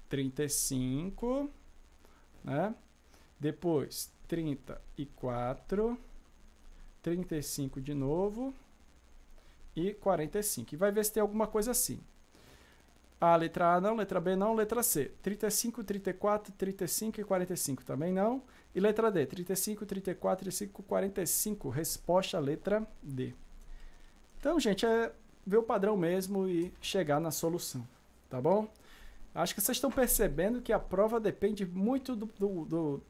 35, né? Depois, 34. 35 de novo e 45. E vai ver se tem alguma coisa assim. A letra A não, letra B não, letra C. 35, 34, 35 e 45 também não. E letra D, 35, 34, 35, 45. Resposta letra D. Então, gente, é ver o padrão mesmo e chegar na solução, tá bom? Acho que vocês estão percebendo que a prova depende muito do, do, do,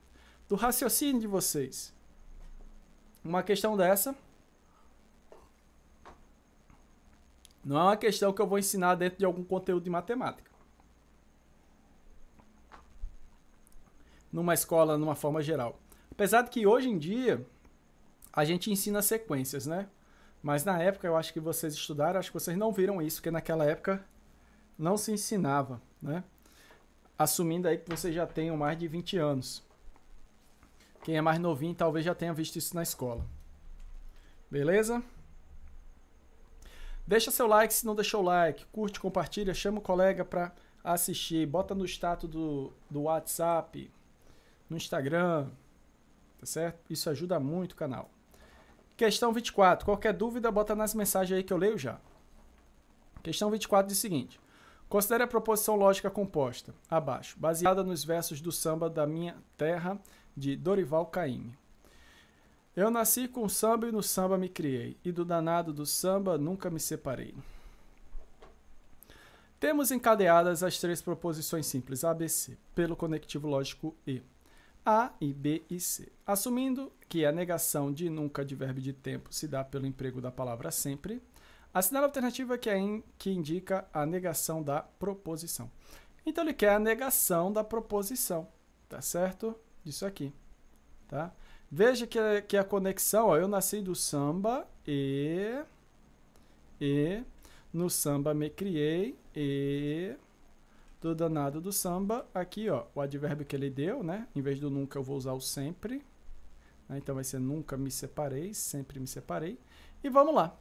do raciocínio de vocês uma questão dessa não é uma questão que eu vou ensinar dentro de algum conteúdo de matemática. Numa escola, numa forma geral. Apesar de que hoje em dia a gente ensina sequências, né? Mas na época eu acho que vocês estudaram, acho que vocês não viram isso, porque naquela época não se ensinava, né? Assumindo aí que vocês já tenham mais de 20 anos. Quem é mais novinho talvez já tenha visto isso na escola. Beleza? Deixa seu like se não deixou like, curte, compartilha, chama o colega para assistir, bota no status do, do WhatsApp, no Instagram, tá certo? Isso ajuda muito o canal. Questão 24. Qualquer dúvida, bota nas mensagens aí que eu leio já. Questão 24 diz o seguinte. Considere a proposição lógica composta, abaixo, baseada nos versos do samba da minha terra de Dorival Caymmi. Eu nasci com samba e no samba me criei, e do danado do samba nunca me separei. Temos encadeadas as três proposições simples ABC pelo conectivo lógico E. A e B e C. Assumindo que a negação de nunca de verbo de tempo se dá pelo emprego da palavra sempre, assinale a alternativa que, é in, que indica a negação da proposição. Então ele quer a negação da proposição, tá certo? disso aqui, tá? Veja que, é, que é a conexão, ó, eu nasci do samba e... E... No samba me criei e... Do danado do samba, aqui, ó, o advérbio que ele deu, né? Em vez do nunca, eu vou usar o sempre. Né? Então vai ser nunca me separei, sempre me separei. E vamos lá,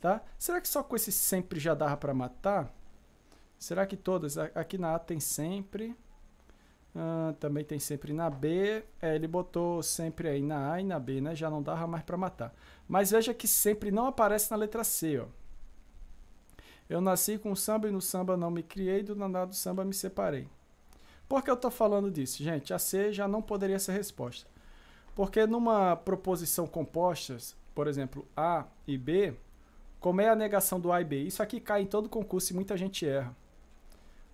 tá? Será que só com esse sempre já dava para matar? Será que todas? Aqui na A tem sempre... Ah, também tem sempre na B. É, ele botou sempre aí na A e na B, né? Já não dava mais para matar. Mas veja que sempre não aparece na letra C, ó. Eu nasci com samba e no samba não me criei, do danado samba me separei. Por que eu tô falando disso? Gente, a C já não poderia ser resposta. Porque numa proposição compostas, por exemplo, A e B, como é a negação do A e B, isso aqui cai em todo concurso e muita gente erra.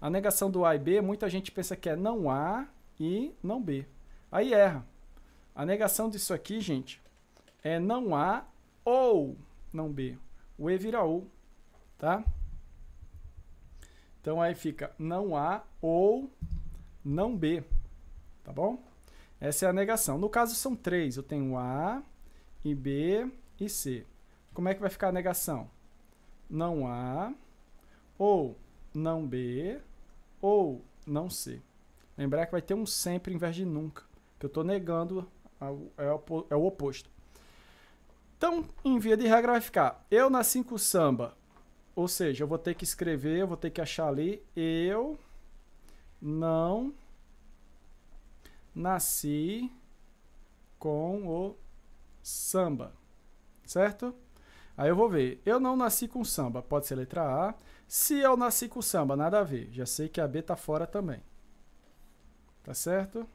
A negação do A e B, muita gente pensa que é não A e não B. Aí erra. A negação disso aqui, gente, é não A ou não B. O E vira U, tá? Então aí fica não A ou não B, tá bom? Essa é a negação. No caso são três, eu tenho A e B e C. Como é que vai ficar a negação? Não A ou não B ou não ser. Lembrar que vai ter um sempre em vez de nunca, que eu estou negando é, é o oposto. Então, em via de regra vai ficar, eu nasci com samba, ou seja, eu vou ter que escrever, eu vou ter que achar ali, eu não nasci com o samba, certo? Aí eu vou ver, eu não nasci com samba, pode ser letra A, se eu nasci com samba, nada a ver. Já sei que a B tá fora também. Tá certo?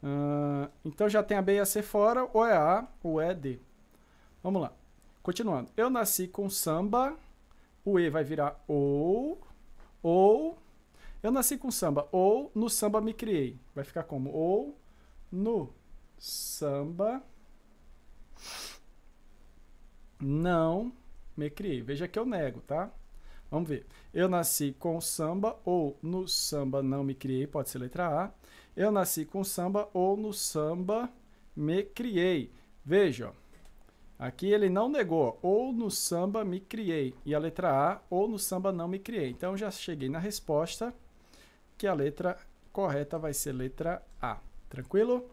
Uh, então já tem a B e a C fora, ou é A ou é D. Vamos lá. Continuando. Eu nasci com samba, o E vai virar ou, ou. Eu nasci com samba, ou no samba me criei. Vai ficar como? Ou no samba não me criei. Veja que eu nego, tá? Vamos ver. Eu nasci com samba ou no samba não me criei, pode ser letra A. Eu nasci com samba ou no samba me criei. Veja, aqui ele não negou ou no samba me criei e a letra A ou no samba não me criei. Então já cheguei na resposta que a letra correta vai ser letra A. Tranquilo?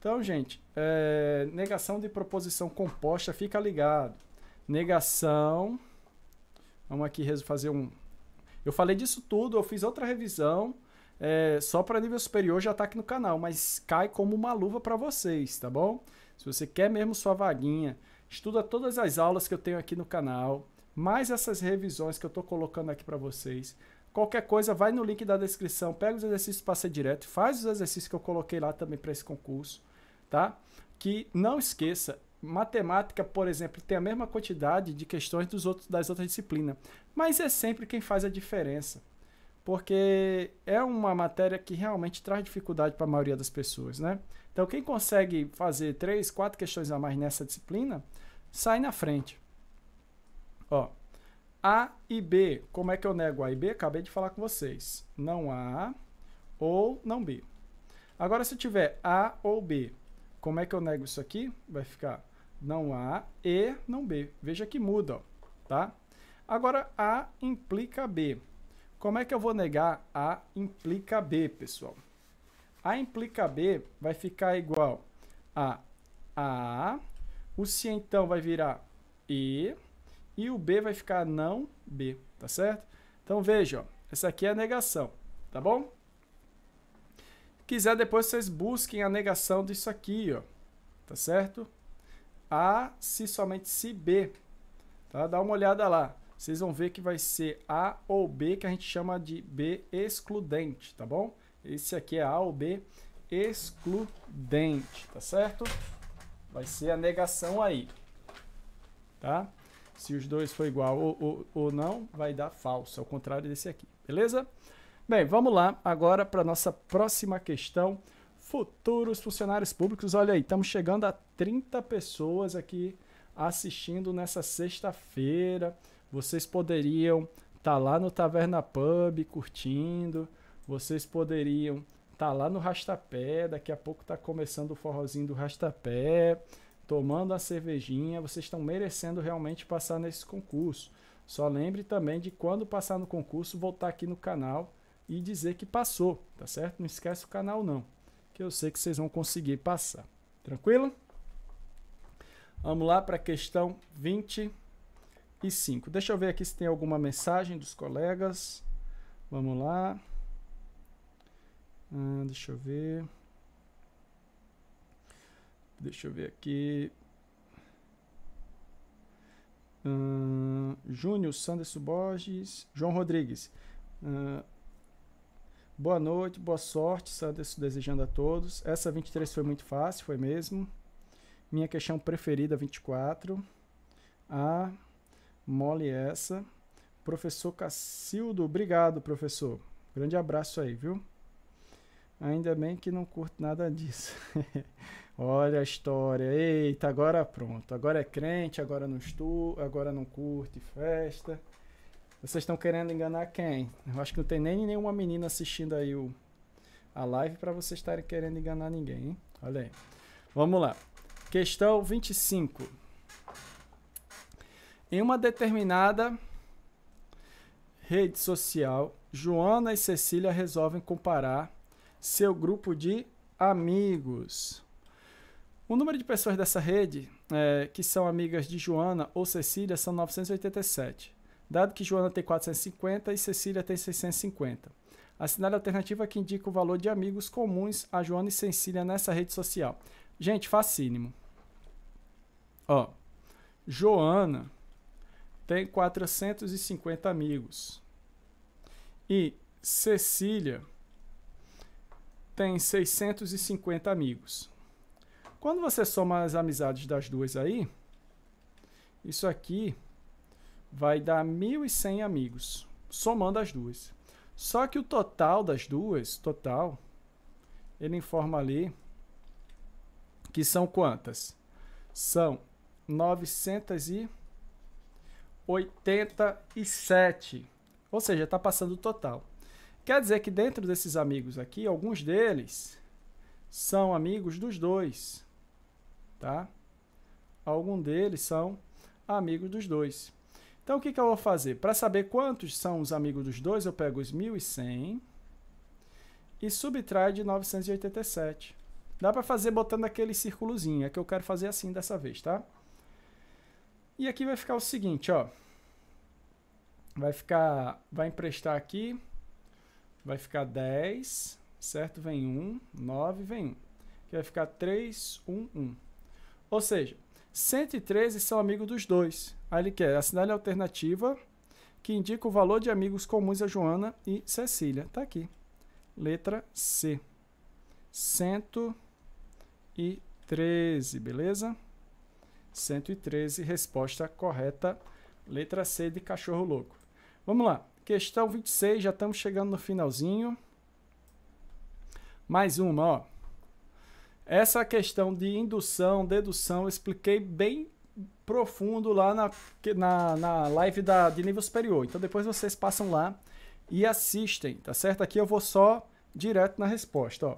Então, gente, é, negação de proposição composta, fica ligado. Negação Vamos aqui fazer um... Eu falei disso tudo, eu fiz outra revisão, é, só para nível superior já está aqui no canal, mas cai como uma luva para vocês, tá bom? Se você quer mesmo sua vaguinha, estuda todas as aulas que eu tenho aqui no canal, mais essas revisões que eu estou colocando aqui para vocês. Qualquer coisa, vai no link da descrição, pega os exercícios passa direto, faz os exercícios que eu coloquei lá também para esse concurso, tá? Que não esqueça, matemática, por exemplo, tem a mesma quantidade de questões dos outros, das outras disciplinas, mas é sempre quem faz a diferença, porque é uma matéria que realmente traz dificuldade para a maioria das pessoas, né? Então, quem consegue fazer três, quatro questões a mais nessa disciplina, sai na frente. Ó, A e B, como é que eu nego A e B? Acabei de falar com vocês. Não A ou não B. Agora, se eu tiver A ou B, como é que eu nego isso aqui? Vai ficar não A e não B. Veja que muda, ó, tá? Agora, A implica B. Como é que eu vou negar A implica B, pessoal? A implica B vai ficar igual a A, o se então vai virar E, e o B vai ficar não B, tá certo? Então, veja, ó, essa aqui é a negação, tá bom? quiser, depois vocês busquem a negação disso aqui, ó, tá certo? A se somente se B. Tá? Dá uma olhada lá. Vocês vão ver que vai ser A ou B, que a gente chama de B excludente, tá bom? Esse aqui é A ou B excludente, tá certo? Vai ser a negação aí, tá? Se os dois for igual ou, ou, ou não, vai dar falso, ao contrário desse aqui, beleza? Beleza? Bem, vamos lá agora para nossa próxima questão futuros funcionários públicos. Olha aí, estamos chegando a 30 pessoas aqui assistindo nessa sexta-feira. Vocês poderiam estar tá lá no Taverna Pub curtindo. Vocês poderiam estar tá lá no Rastapé. Daqui a pouco está começando o forrozinho do Rastapé. Tomando a cervejinha. Vocês estão merecendo realmente passar nesse concurso. Só lembre também de quando passar no concurso, voltar aqui no canal e dizer que passou, tá certo? Não esquece o canal não que eu sei que vocês vão conseguir passar. Tranquilo? Vamos lá para a questão 25. Deixa eu ver aqui se tem alguma mensagem dos colegas. Vamos lá. Ah, deixa eu ver. Deixa eu ver aqui. Hum, Júnior Sanderson Borges, João Rodrigues. Hum, Boa noite, boa sorte, Sanderson, desejando a todos. Essa 23 foi muito fácil, foi mesmo. Minha questão preferida, 24. Ah, mole é essa. Professor Cacildo, obrigado, professor. Grande abraço aí, viu? Ainda bem que não curto nada disso. Olha a história. Eita, agora pronto. Agora é crente, agora não estou, agora não curte festa. Vocês estão querendo enganar quem? Eu acho que não tem nem nenhuma menina assistindo aí o, a live para vocês estarem querendo enganar ninguém, hein? Olha aí. Vamos lá. Questão 25. Em uma determinada rede social, Joana e Cecília resolvem comparar seu grupo de amigos. O número de pessoas dessa rede é, que são amigas de Joana ou Cecília são 987 dado que Joana tem 450 e Cecília tem 650. Assinale a alternativa que indica o valor de amigos comuns a Joana e Cecília nessa rede social. Gente, facínimo. Ó, Joana tem 450 amigos. E Cecília tem 650 amigos. Quando você soma as amizades das duas aí, isso aqui vai dar 1.100 amigos, somando as duas. Só que o total das duas, total, ele informa ali que são quantas? São 987. Ou seja, está passando o total. Quer dizer que dentro desses amigos aqui, alguns deles são amigos dos dois, tá? Alguns deles são amigos dos dois. Então, o que, que eu vou fazer? Para saber quantos são os amigos dos dois, eu pego os 1.100 e subtrai de 987. Dá para fazer botando aquele círculozinho, é que eu quero fazer assim dessa vez, tá? E aqui vai ficar o seguinte, ó. Vai ficar, vai emprestar aqui, vai ficar 10, certo? Vem 1, 9, vem 1. Que vai ficar 3, 1, 1. Ou seja, 113 são amigos dos dois. Aí ele quer, assinale a alternativa que indica o valor de amigos comuns a Joana e Cecília. Está aqui. Letra C. 113, beleza? 113, resposta correta. Letra C de cachorro louco. Vamos lá. Questão 26, já estamos chegando no finalzinho. Mais uma, ó. Essa questão de indução, dedução, eu expliquei bem profundo lá na, na, na live da, de nível superior. Então depois vocês passam lá e assistem, tá certo? Aqui eu vou só direto na resposta, ó.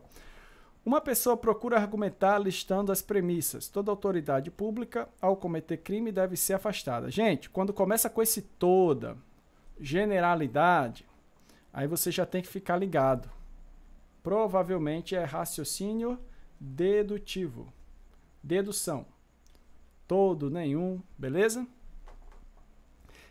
Uma pessoa procura argumentar listando as premissas. Toda autoridade pública, ao cometer crime, deve ser afastada. Gente, quando começa com esse toda, generalidade, aí você já tem que ficar ligado. Provavelmente é raciocínio dedutivo, dedução todo, nenhum, beleza?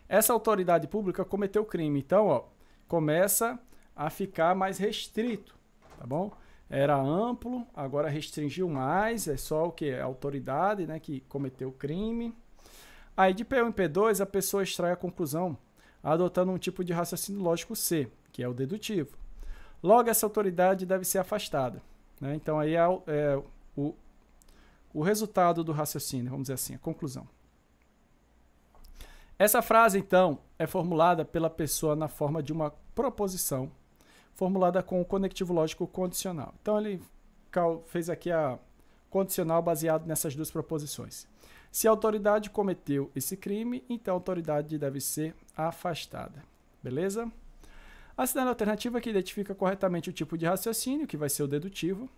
Essa autoridade pública cometeu crime, então, ó, começa a ficar mais restrito, tá bom? Era amplo, agora restringiu mais, é só o que? É a autoridade, né, que cometeu crime. Aí de P1 e P2, a pessoa extrai a conclusão adotando um tipo de raciocínio lógico C, que é o dedutivo. Logo, essa autoridade deve ser afastada. Né? Então, aí é, é, o, o resultado do raciocínio, vamos dizer assim, a conclusão. Essa frase, então, é formulada pela pessoa na forma de uma proposição, formulada com o conectivo lógico condicional. Então, ele fez aqui a condicional baseado nessas duas proposições. Se a autoridade cometeu esse crime, então a autoridade deve ser afastada. Beleza? A a alternativa que identifica corretamente o tipo de raciocínio, que vai ser o dedutivo,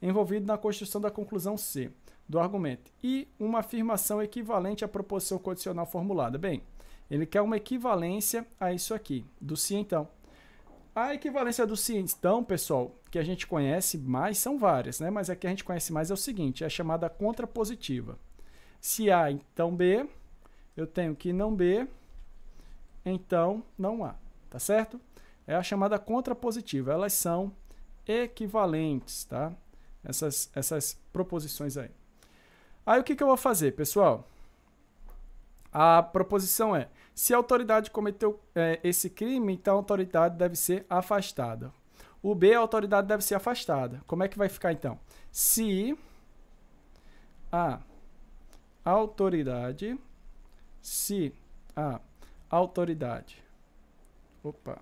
envolvido na construção da conclusão C do argumento. E uma afirmação equivalente à proposição condicional formulada. Bem, ele quer uma equivalência a isso aqui, do se então. A equivalência do se então, pessoal, que a gente conhece mais, são várias, né? mas a que a gente conhece mais é o seguinte, é chamada contrapositiva. Se A, então B, eu tenho que não B, então não A, tá certo? É a chamada contrapositiva, elas são equivalentes, tá? Essas, essas proposições aí. Aí o que, que eu vou fazer, pessoal? A proposição é: se a autoridade cometeu é, esse crime, então a autoridade deve ser afastada. O B, a autoridade deve ser afastada. Como é que vai ficar então? Se a autoridade, se a autoridade, opa,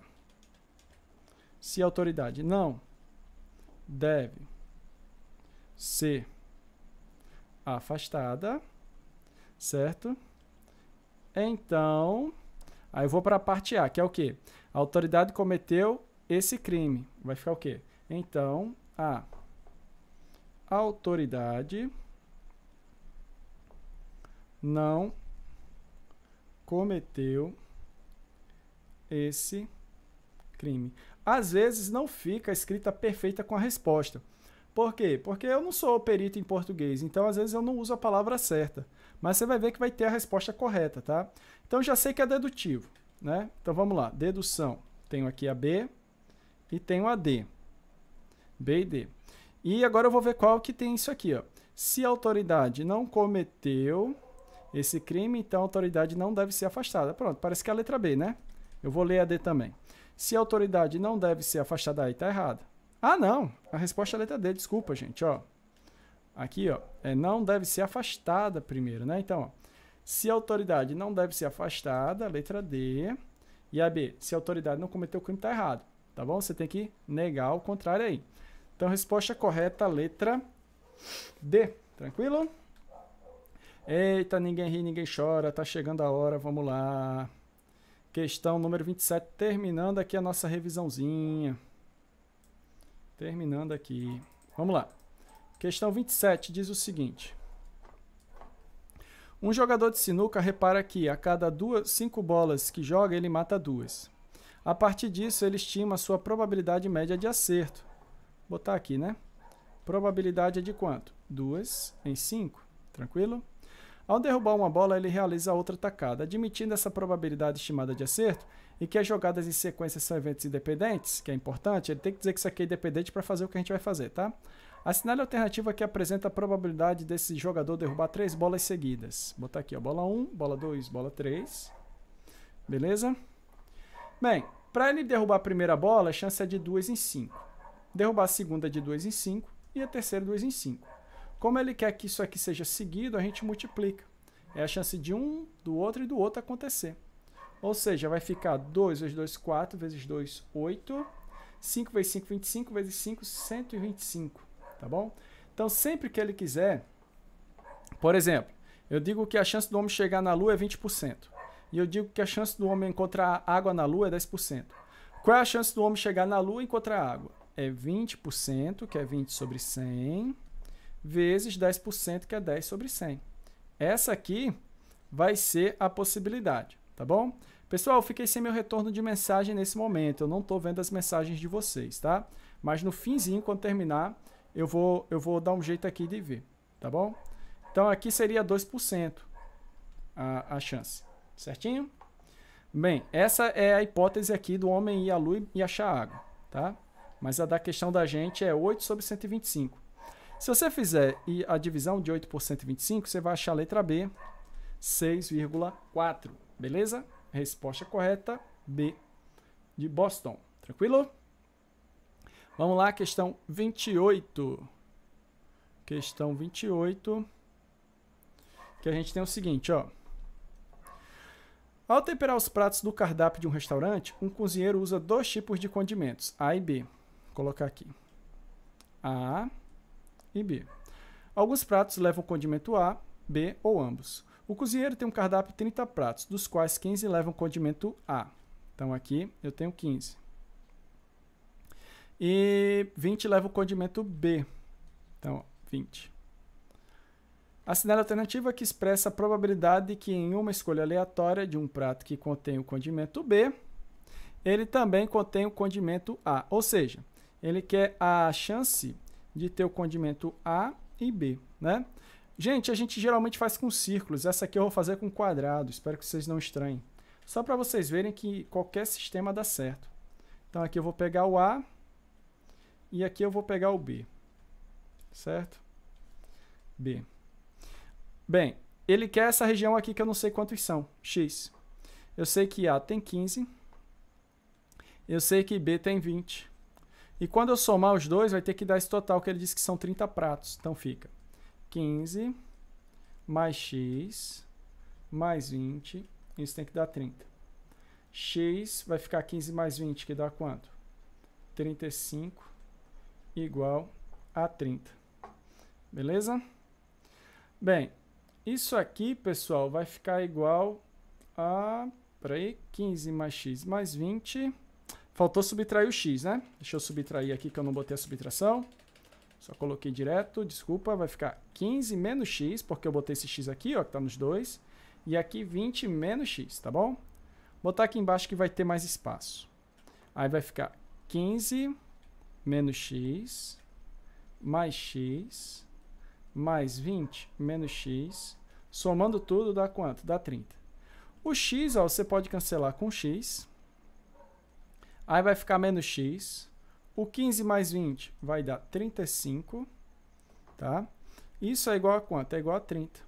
se a autoridade não deve ser afastada, certo? Então, aí eu vou para a parte A, que é o quê? A autoridade cometeu esse crime. Vai ficar o quê? Então, a autoridade não cometeu esse crime. Às vezes não fica escrita perfeita com a resposta. Por quê? Porque eu não sou perito em português, então às vezes eu não uso a palavra certa. Mas você vai ver que vai ter a resposta correta, tá? Então já sei que é dedutivo, né? Então vamos lá, dedução. Tenho aqui a B e tenho a D. B e D. E agora eu vou ver qual que tem isso aqui, ó. Se a autoridade não cometeu esse crime, então a autoridade não deve ser afastada. Pronto, parece que é a letra B, né? Eu vou ler a D também. Se a autoridade não deve ser afastada, aí tá errado. Ah, não. A resposta é a letra D. Desculpa, gente. Ó. Aqui, ó. É, não deve ser afastada primeiro, né? Então, ó, se a autoridade não deve ser afastada, letra D. E a B, se a autoridade não cometeu o crime, está errado. Tá bom? Você tem que negar o contrário aí. Então, resposta correta, letra D. Tranquilo? Eita, ninguém ri, ninguém chora, tá chegando a hora, vamos lá. Questão número 27, terminando aqui a nossa revisãozinha. Terminando aqui. Vamos lá. Questão 27 diz o seguinte. Um jogador de sinuca repara que a cada duas, cinco bolas que joga, ele mata duas. A partir disso, ele estima a sua probabilidade média de acerto. Vou botar aqui, né? Probabilidade é de quanto? Duas em cinco. Tranquilo? Ao derrubar uma bola, ele realiza outra tacada. Admitindo essa probabilidade estimada de acerto, e que as jogadas em sequência são eventos independentes, que é importante, ele tem que dizer que isso aqui é independente para fazer o que a gente vai fazer, tá? Assinale a alternativa que apresenta a probabilidade desse jogador derrubar três bolas seguidas. Vou botar aqui, ó, bola 1, um, bola 2, bola 3. Beleza? Bem, para ele derrubar a primeira bola, a chance é de 2 em 5. Derrubar a segunda é de 2 em 5 e a terceira 2 em 5. Como ele quer que isso aqui seja seguido, a gente multiplica. É a chance de um, do outro e do outro acontecer. Ou seja, vai ficar 2 vezes 2, 4, vezes 2, 8. 5 vezes 5, 25, vezes 5, 125, tá bom? Então, sempre que ele quiser, por exemplo, eu digo que a chance do homem chegar na Lua é 20%. E eu digo que a chance do homem encontrar água na Lua é 10%. Qual é a chance do homem chegar na Lua e encontrar água? É 20%, que é 20 sobre 100, vezes 10%, que é 10 sobre 100. Essa aqui vai ser a possibilidade tá bom? Pessoal, fiquei sem meu retorno de mensagem nesse momento, eu não estou vendo as mensagens de vocês, tá? Mas no finzinho, quando terminar, eu vou, eu vou dar um jeito aqui de ver, tá bom? Então aqui seria 2% a, a chance, certinho? Bem, essa é a hipótese aqui do homem ir à lua e achar água, tá? Mas a da questão da gente é 8 sobre 125. Se você fizer a divisão de 8 por 125, você vai achar a letra B, 6,4. Beleza? Resposta correta, B, de Boston. Tranquilo? Vamos lá, questão 28. Questão 28. Que a gente tem o seguinte, ó. Ao temperar os pratos do cardápio de um restaurante, um cozinheiro usa dois tipos de condimentos, A e B. Vou colocar aqui. A e B. Alguns pratos levam condimento A, B ou ambos. O cozinheiro tem um cardápio de 30 pratos, dos quais 15 levam condimento A. Então aqui eu tenho 15. E 20 leva o condimento B. Então, 20. A a alternativa que expressa a probabilidade de que em uma escolha aleatória de um prato que contém o condimento B, ele também contém o condimento A. Ou seja, ele quer a chance de ter o condimento A e B, né? Gente, a gente geralmente faz com círculos. Essa aqui eu vou fazer com quadrado. Espero que vocês não estranhem. Só para vocês verem que qualquer sistema dá certo. Então aqui eu vou pegar o A e aqui eu vou pegar o B. Certo? B. Bem, ele quer essa região aqui que eu não sei quantos são, X. Eu sei que A tem 15. Eu sei que B tem 20. E quando eu somar os dois, vai ter que dar esse total que ele disse que são 30 pratos. Então fica 15 mais x mais 20, isso tem que dar 30. x vai ficar 15 mais 20, que dá quanto? 35 igual a 30. Beleza? Bem, isso aqui, pessoal, vai ficar igual a... Peraí, 15 mais x mais 20... Faltou subtrair o x, né? Deixa eu subtrair aqui que eu não botei a subtração. Só coloquei direto, desculpa, vai ficar 15 menos x, porque eu botei esse x aqui, ó, que está nos dois. E aqui 20 menos x, tá bom? Botar aqui embaixo que vai ter mais espaço. Aí vai ficar 15 menos x, mais x, mais 20 menos x. Somando tudo dá quanto? Dá 30. O x, ó, você pode cancelar com x. Aí vai ficar menos x o 15 mais 20 vai dar 35, tá? Isso é igual a quanto? É igual a 30.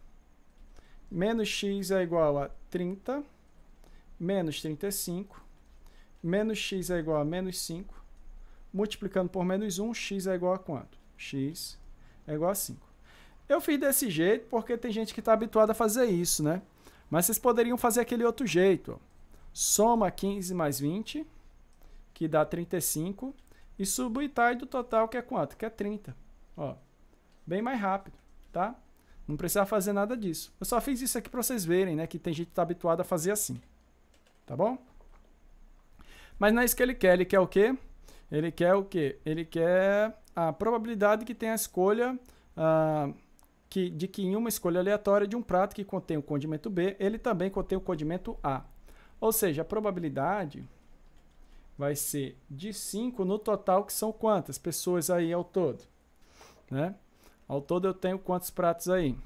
Menos x é igual a 30, menos 35, menos x é igual a menos 5, multiplicando por menos 1, x é igual a quanto? x é igual a 5. Eu fiz desse jeito porque tem gente que está habituada a fazer isso, né? Mas vocês poderiam fazer aquele outro jeito. Ó. Soma 15 mais 20, que dá 35, e subtrai do total, que é quanto? Que é 30. Ó, bem mais rápido, tá? Não precisa fazer nada disso. Eu só fiz isso aqui para vocês verem, né? Que tem gente que está habituada a fazer assim. Tá bom? Mas não é isso que ele quer. Ele quer o quê? Ele quer o quê? Ele quer a probabilidade que tem a escolha... Uh, que, de que em uma escolha aleatória de um prato que contém o condimento B, ele também contém o condimento A. Ou seja, a probabilidade vai ser de 5 no total, que são quantas pessoas aí ao todo? Né? Ao todo eu tenho quantos pratos aí?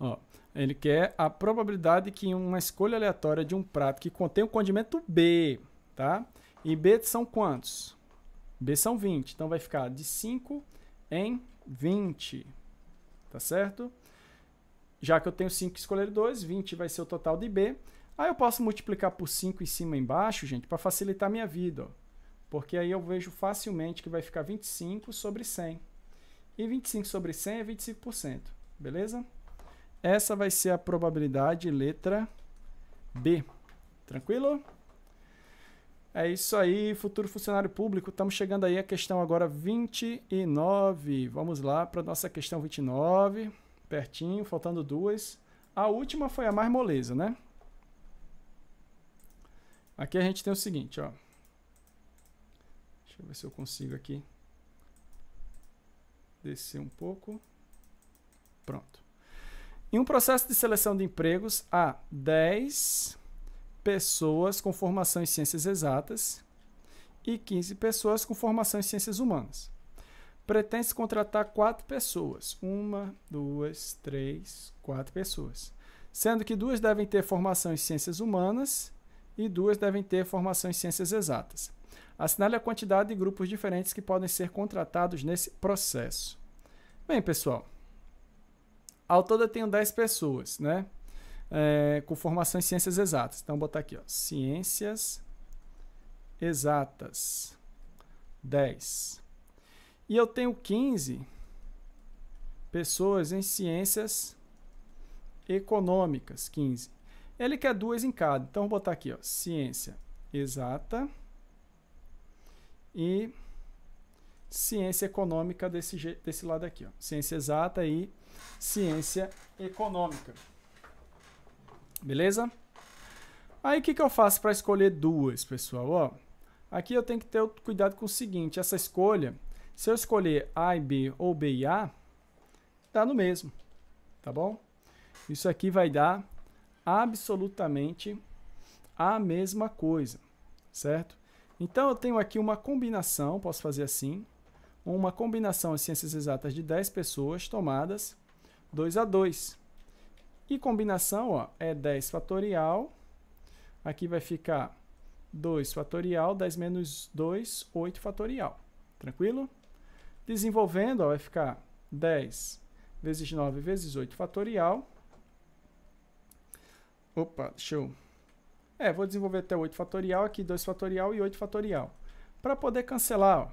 Ó, ele quer a probabilidade que uma escolha aleatória de um prato que contém o condimento B, tá? E B são quantos? B são 20, então vai ficar de 5 em 20, tá certo? Já que eu tenho 5 que escolher 2, 20 vai ser o total de B. Aí eu posso multiplicar por 5 em cima e embaixo, gente, para facilitar a minha vida. Ó. Porque aí eu vejo facilmente que vai ficar 25 sobre 100. E 25 sobre 100 é 25%, beleza? Essa vai ser a probabilidade letra B. Tranquilo? É isso aí, futuro funcionário público. Estamos chegando aí à questão agora 29. Vamos lá para nossa questão 29. Pertinho, faltando duas. A última foi a mais moleza, né? Aqui a gente tem o seguinte, ó. Deixa eu ver se eu consigo aqui descer um pouco. Pronto. Em um processo de seleção de empregos, há 10 pessoas com formação em ciências exatas e 15 pessoas com formação em ciências humanas. Pretende-se contratar quatro pessoas. Uma, duas, três, quatro pessoas. Sendo que duas devem ter formação em ciências humanas e duas devem ter formação em ciências exatas. Assinale a quantidade de grupos diferentes que podem ser contratados nesse processo. Bem, pessoal, ao todo eu tenho 10 pessoas, né? É, com formação em ciências exatas. Então, vou botar aqui, ó, ciências exatas, 10. E eu tenho 15 pessoas em ciências econômicas, 15. Ele quer duas em cada. Então, vou botar aqui, ó, ciência exata e ciência econômica desse, desse lado aqui. Ó. Ciência exata e ciência econômica. Beleza? Aí, o que, que eu faço para escolher duas, pessoal? Ó, aqui eu tenho que ter cuidado com o seguinte, essa escolha, se eu escolher A e B ou B e A, dá no mesmo, tá bom? Isso aqui vai dar absolutamente a mesma coisa, certo? Então eu tenho aqui uma combinação, posso fazer assim, uma combinação de ciências exatas de 10 pessoas tomadas 2 a 2. E combinação ó, é 10 fatorial, aqui vai ficar 2 fatorial, 10 menos 2, 8 fatorial, tranquilo? Desenvolvendo ó, vai ficar 10 vezes 9 vezes 8 fatorial, Opa, show. É, vou desenvolver até 8 fatorial, aqui 2 fatorial e 8 fatorial. Para poder cancelar, ó,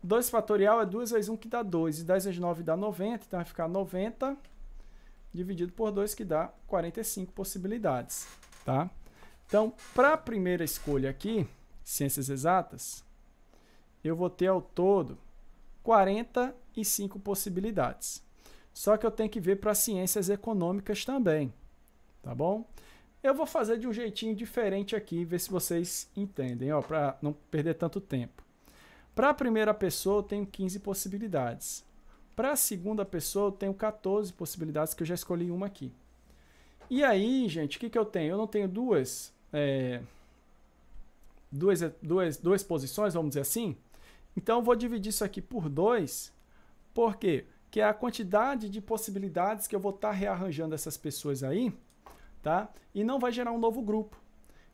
2 fatorial é 2 vezes 1 que dá 2, e 10 vezes 9 dá 90, então vai ficar 90 dividido por 2 que dá 45 possibilidades, tá? Então, para a primeira escolha aqui, ciências exatas, eu vou ter ao todo 45 possibilidades. Só que eu tenho que ver para ciências econômicas também tá bom? Eu vou fazer de um jeitinho diferente aqui, ver se vocês entendem, ó, para não perder tanto tempo. Para a primeira pessoa, eu tenho 15 possibilidades. Para a segunda pessoa, eu tenho 14 possibilidades, que eu já escolhi uma aqui. E aí, gente, o que, que eu tenho? Eu não tenho duas, é, duas, é, duas, duas posições, vamos dizer assim. Então, eu vou dividir isso aqui por 2, porque que é a quantidade de possibilidades que eu vou estar tá rearranjando essas pessoas aí, tá? E não vai gerar um novo grupo.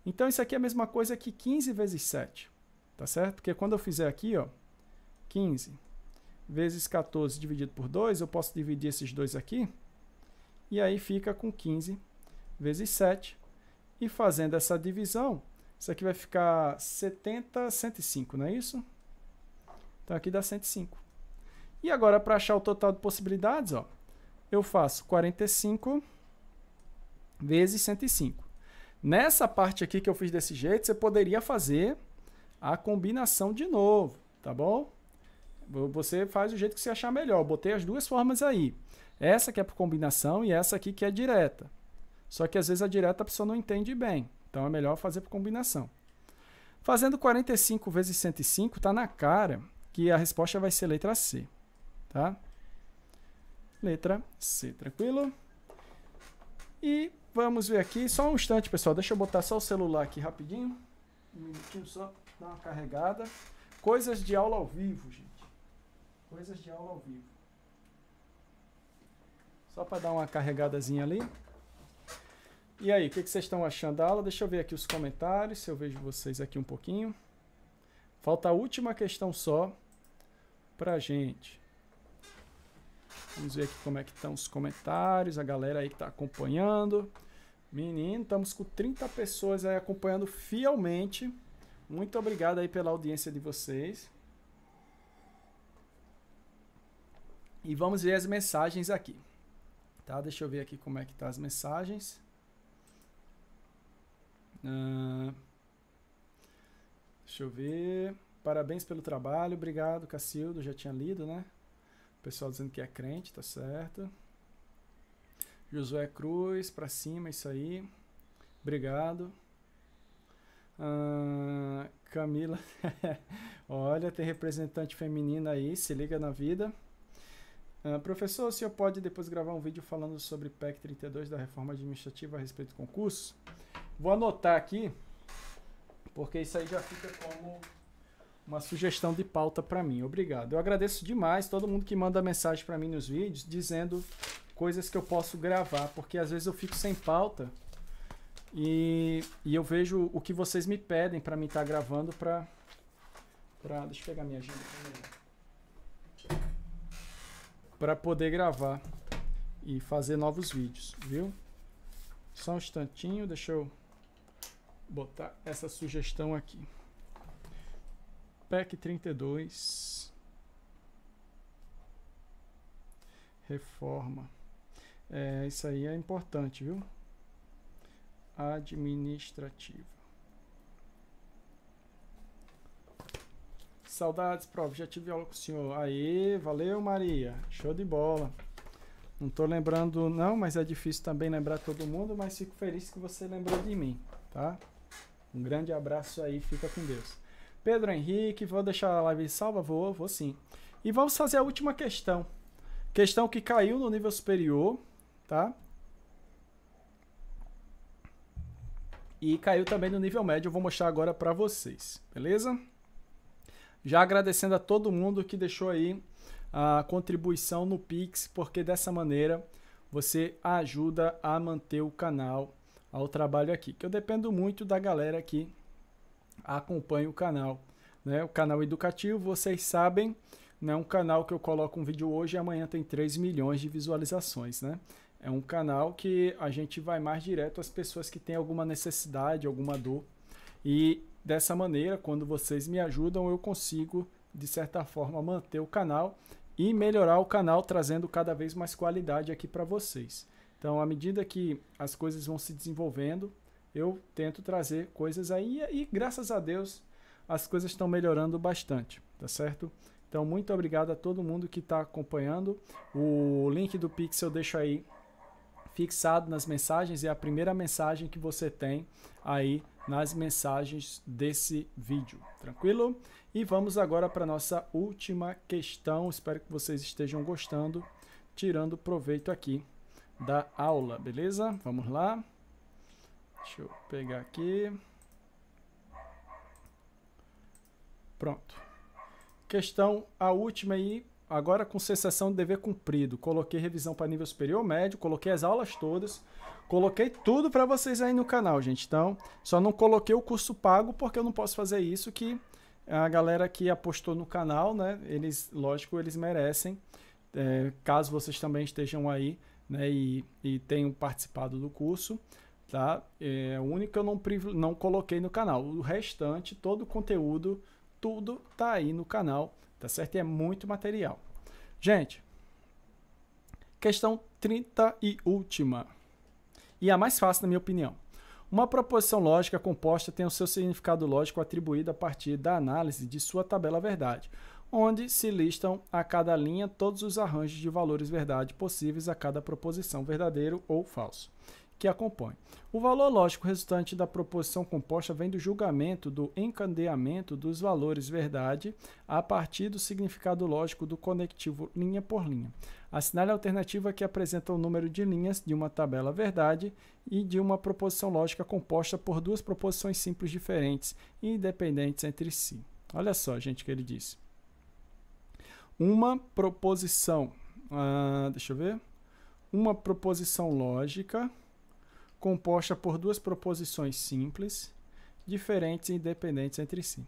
Então isso aqui é a mesma coisa que 15 vezes 7, tá certo? Porque quando eu fizer aqui, ó, 15 vezes 14 dividido por 2, eu posso dividir esses dois aqui, e aí fica com 15 vezes 7. E fazendo essa divisão, isso aqui vai ficar 70, 105, não é isso? Então aqui dá 105. E agora, para achar o total de possibilidades, ó, eu faço 45 vezes 105. Nessa parte aqui que eu fiz desse jeito, você poderia fazer a combinação de novo, tá bom? Você faz o jeito que você achar melhor. Eu botei as duas formas aí. Essa que é por combinação e essa aqui que é direta. Só que às vezes a direta a pessoa não entende bem. Então é melhor fazer por combinação. Fazendo 45 vezes 105, está na cara que a resposta vai ser letra C. Tá? Letra C, tranquilo? E Vamos ver aqui, só um instante, pessoal. Deixa eu botar só o celular aqui rapidinho. Um minutinho só, dar uma carregada. Coisas de aula ao vivo, gente. Coisas de aula ao vivo. Só para dar uma carregadazinha ali. E aí, o que, que, vocês estão achando da aula? Deixa eu ver aqui os comentários, se eu vejo vocês aqui um pouquinho. Falta a última questão só pra gente. Vamos ver aqui como é que estão os comentários, a galera aí que está acompanhando. Menino, estamos com 30 pessoas aí acompanhando fielmente. Muito obrigado aí pela audiência de vocês. E vamos ver as mensagens aqui. Tá? Deixa eu ver aqui como é que tá as mensagens. Ah, deixa eu ver. Parabéns pelo trabalho. Obrigado, Cacildo. Já tinha lido, né? Pessoal dizendo que é crente, tá certo. Josué Cruz, pra cima, isso aí. Obrigado. Ah, Camila, olha, tem representante feminina aí, se liga na vida. Uh, professor, o senhor pode depois gravar um vídeo falando sobre PEC 32 da reforma administrativa a respeito do concurso? Vou anotar aqui, porque isso aí já fica como uma sugestão de pauta para mim. Obrigado. Eu agradeço demais todo mundo que manda mensagem para mim nos vídeos dizendo coisas que eu posso gravar, porque às vezes eu fico sem pauta e, e eu vejo o que vocês me pedem para mim estar tá gravando para para deixa eu pegar minha agenda né? para poder gravar e fazer novos vídeos, viu? Só um instantinho, deixa eu botar essa sugestão aqui. PEC 32. Reforma. É, isso aí é importante, viu? Administrativa. Saudades, prova. Já tive aula com o senhor. Aí, valeu, Maria. Show de bola. Não tô lembrando, não, mas é difícil também lembrar todo mundo, mas fico feliz que você lembrou de mim, tá? Um grande abraço aí, fica com Deus. Pedro Henrique, vou deixar a live salva, vou, vou sim. E vamos fazer a última questão. Questão que caiu no nível superior, tá? E caiu também no nível médio, eu vou mostrar agora para vocês, beleza? Já agradecendo a todo mundo que deixou aí a contribuição no Pix, porque dessa maneira você ajuda a manter o canal ao trabalho aqui, que eu dependo muito da galera aqui acompanhe o canal. Né? O canal educativo, vocês sabem, não é um canal que eu coloco um vídeo hoje e amanhã tem 3 milhões de visualizações, né? É um canal que a gente vai mais direto às pessoas que têm alguma necessidade, alguma dor. E dessa maneira, quando vocês me ajudam, eu consigo, de certa forma, manter o canal e melhorar o canal, trazendo cada vez mais qualidade aqui para vocês. Então, à medida que as coisas vão se desenvolvendo, eu tento trazer coisas aí e graças a Deus as coisas estão melhorando bastante, tá certo? Então, muito obrigado a todo mundo que está acompanhando. O link do Pix eu deixo aí fixado nas mensagens. É a primeira mensagem que você tem aí nas mensagens desse vídeo, tranquilo? E vamos agora para nossa última questão. Espero que vocês estejam gostando, tirando proveito aqui da aula, beleza? Vamos lá. Deixa eu pegar aqui. Pronto. Questão a última aí, agora com sensação de dever cumprido. Coloquei revisão para nível superior médio, coloquei as aulas todas, coloquei tudo para vocês aí no canal, gente. Então, só não coloquei o curso pago porque eu não posso fazer isso que a galera que apostou no canal, né? Eles, lógico, eles merecem. É, caso vocês também estejam aí né, e, e tenham participado do curso, tá? É, o único que eu não, não coloquei no canal. O restante, todo o conteúdo, tudo tá aí no canal, tá certo? E é muito material. Gente, questão 30 e última. E a mais fácil, na minha opinião. Uma proposição lógica composta tem o seu significado lógico atribuído a partir da análise de sua tabela verdade, onde se listam a cada linha todos os arranjos de valores verdade possíveis a cada proposição verdadeiro ou falso que acompanha. O valor lógico resultante da proposição composta vem do julgamento do encandeamento dos valores verdade a partir do significado lógico do conectivo linha por linha. Assinale a alternativa que apresenta o número de linhas de uma tabela verdade e de uma proposição lógica composta por duas proposições simples diferentes e independentes entre si. Olha só, gente, o que ele disse. Uma proposição, uh, deixa eu ver, uma proposição lógica composta por duas proposições simples, diferentes e independentes entre si.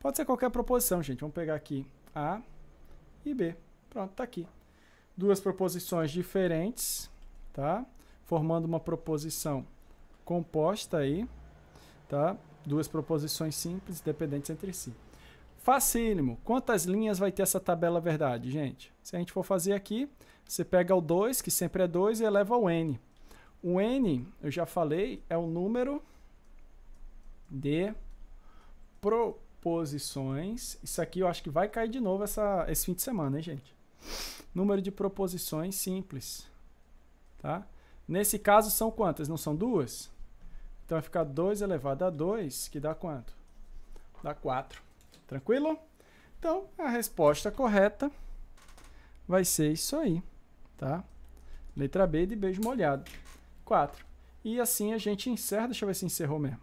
Pode ser qualquer proposição, gente. Vamos pegar aqui A e B. Pronto, está aqui. Duas proposições diferentes, tá? Formando uma proposição composta aí, tá? Duas proposições simples, dependentes entre si. Facílimo. Quantas linhas vai ter essa tabela verdade, gente? Se a gente for fazer aqui, você pega o 2, que sempre é 2, e eleva ao n. O N, eu já falei, é o número de proposições. Isso aqui eu acho que vai cair de novo essa, esse fim de semana, hein, gente? Número de proposições simples. Tá? Nesse caso, são quantas? Não são duas? Então vai ficar 2 elevado a 2, que dá quanto? Dá 4. Tranquilo? Então, a resposta correta vai ser isso aí, tá? Letra B de beijo molhado. 4. E assim a gente encerra. Deixa eu ver se encerrou mesmo.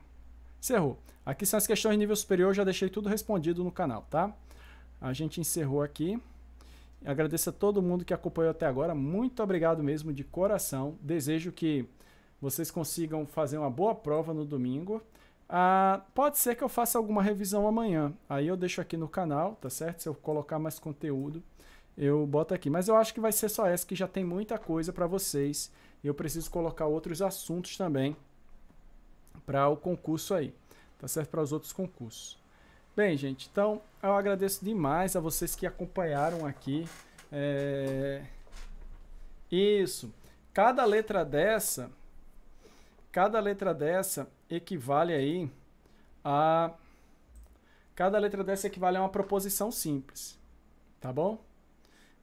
Encerrou. Aqui são as questões de nível superior, já deixei tudo respondido no canal, tá? A gente encerrou aqui. Agradeço a todo mundo que acompanhou até agora. Muito obrigado mesmo, de coração. Desejo que vocês consigam fazer uma boa prova no domingo. Ah, pode ser que eu faça alguma revisão amanhã. Aí eu deixo aqui no canal, tá certo? Se eu colocar mais conteúdo eu boto aqui. Mas eu acho que vai ser só essa, que já tem muita coisa para vocês. E eu preciso colocar outros assuntos também para o concurso aí. Tá certo? Para os outros concursos. Bem, gente, então eu agradeço demais a vocês que acompanharam aqui. É... Isso. Cada letra dessa, cada letra dessa equivale aí a... Cada letra dessa equivale a uma proposição simples. Tá bom?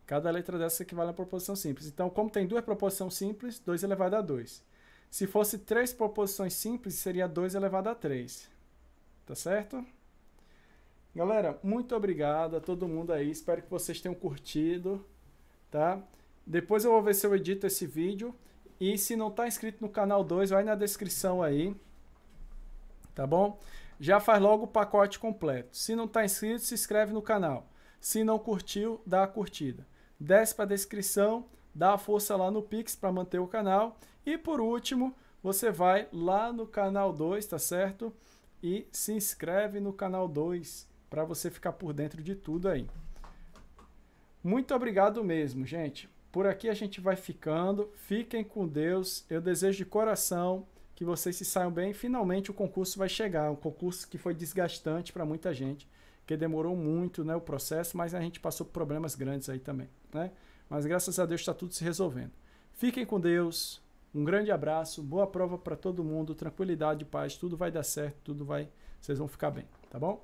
Cada letra dessa equivale a uma proposição simples. Então, como tem duas proposições simples, 2 elevado a 2. Se fosse três proposições simples, seria 2 elevado a 3. Tá certo? Galera, muito obrigado a todo mundo aí. Espero que vocês tenham curtido, tá? Depois eu vou ver se eu edito esse vídeo. E se não está inscrito no canal 2, vai na descrição aí. Tá bom? Já faz logo o pacote completo. Se não está inscrito, se inscreve no canal. Se não curtiu, dá a curtida desce para a descrição, dá a força lá no Pix para manter o canal. E por último, você vai lá no canal 2, tá certo? E se inscreve no canal 2 para você ficar por dentro de tudo aí. Muito obrigado mesmo, gente. Por aqui a gente vai ficando. Fiquem com Deus. Eu desejo de coração que vocês se saiam bem. Finalmente o concurso vai chegar, um concurso que foi desgastante para muita gente porque demorou muito né, o processo, mas a gente passou por problemas grandes aí também. Né? Mas graças a Deus está tudo se resolvendo. Fiquem com Deus, um grande abraço, boa prova para todo mundo, tranquilidade, paz, tudo vai dar certo, tudo vai, vocês vão ficar bem, tá bom?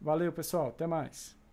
Valeu, pessoal, até mais.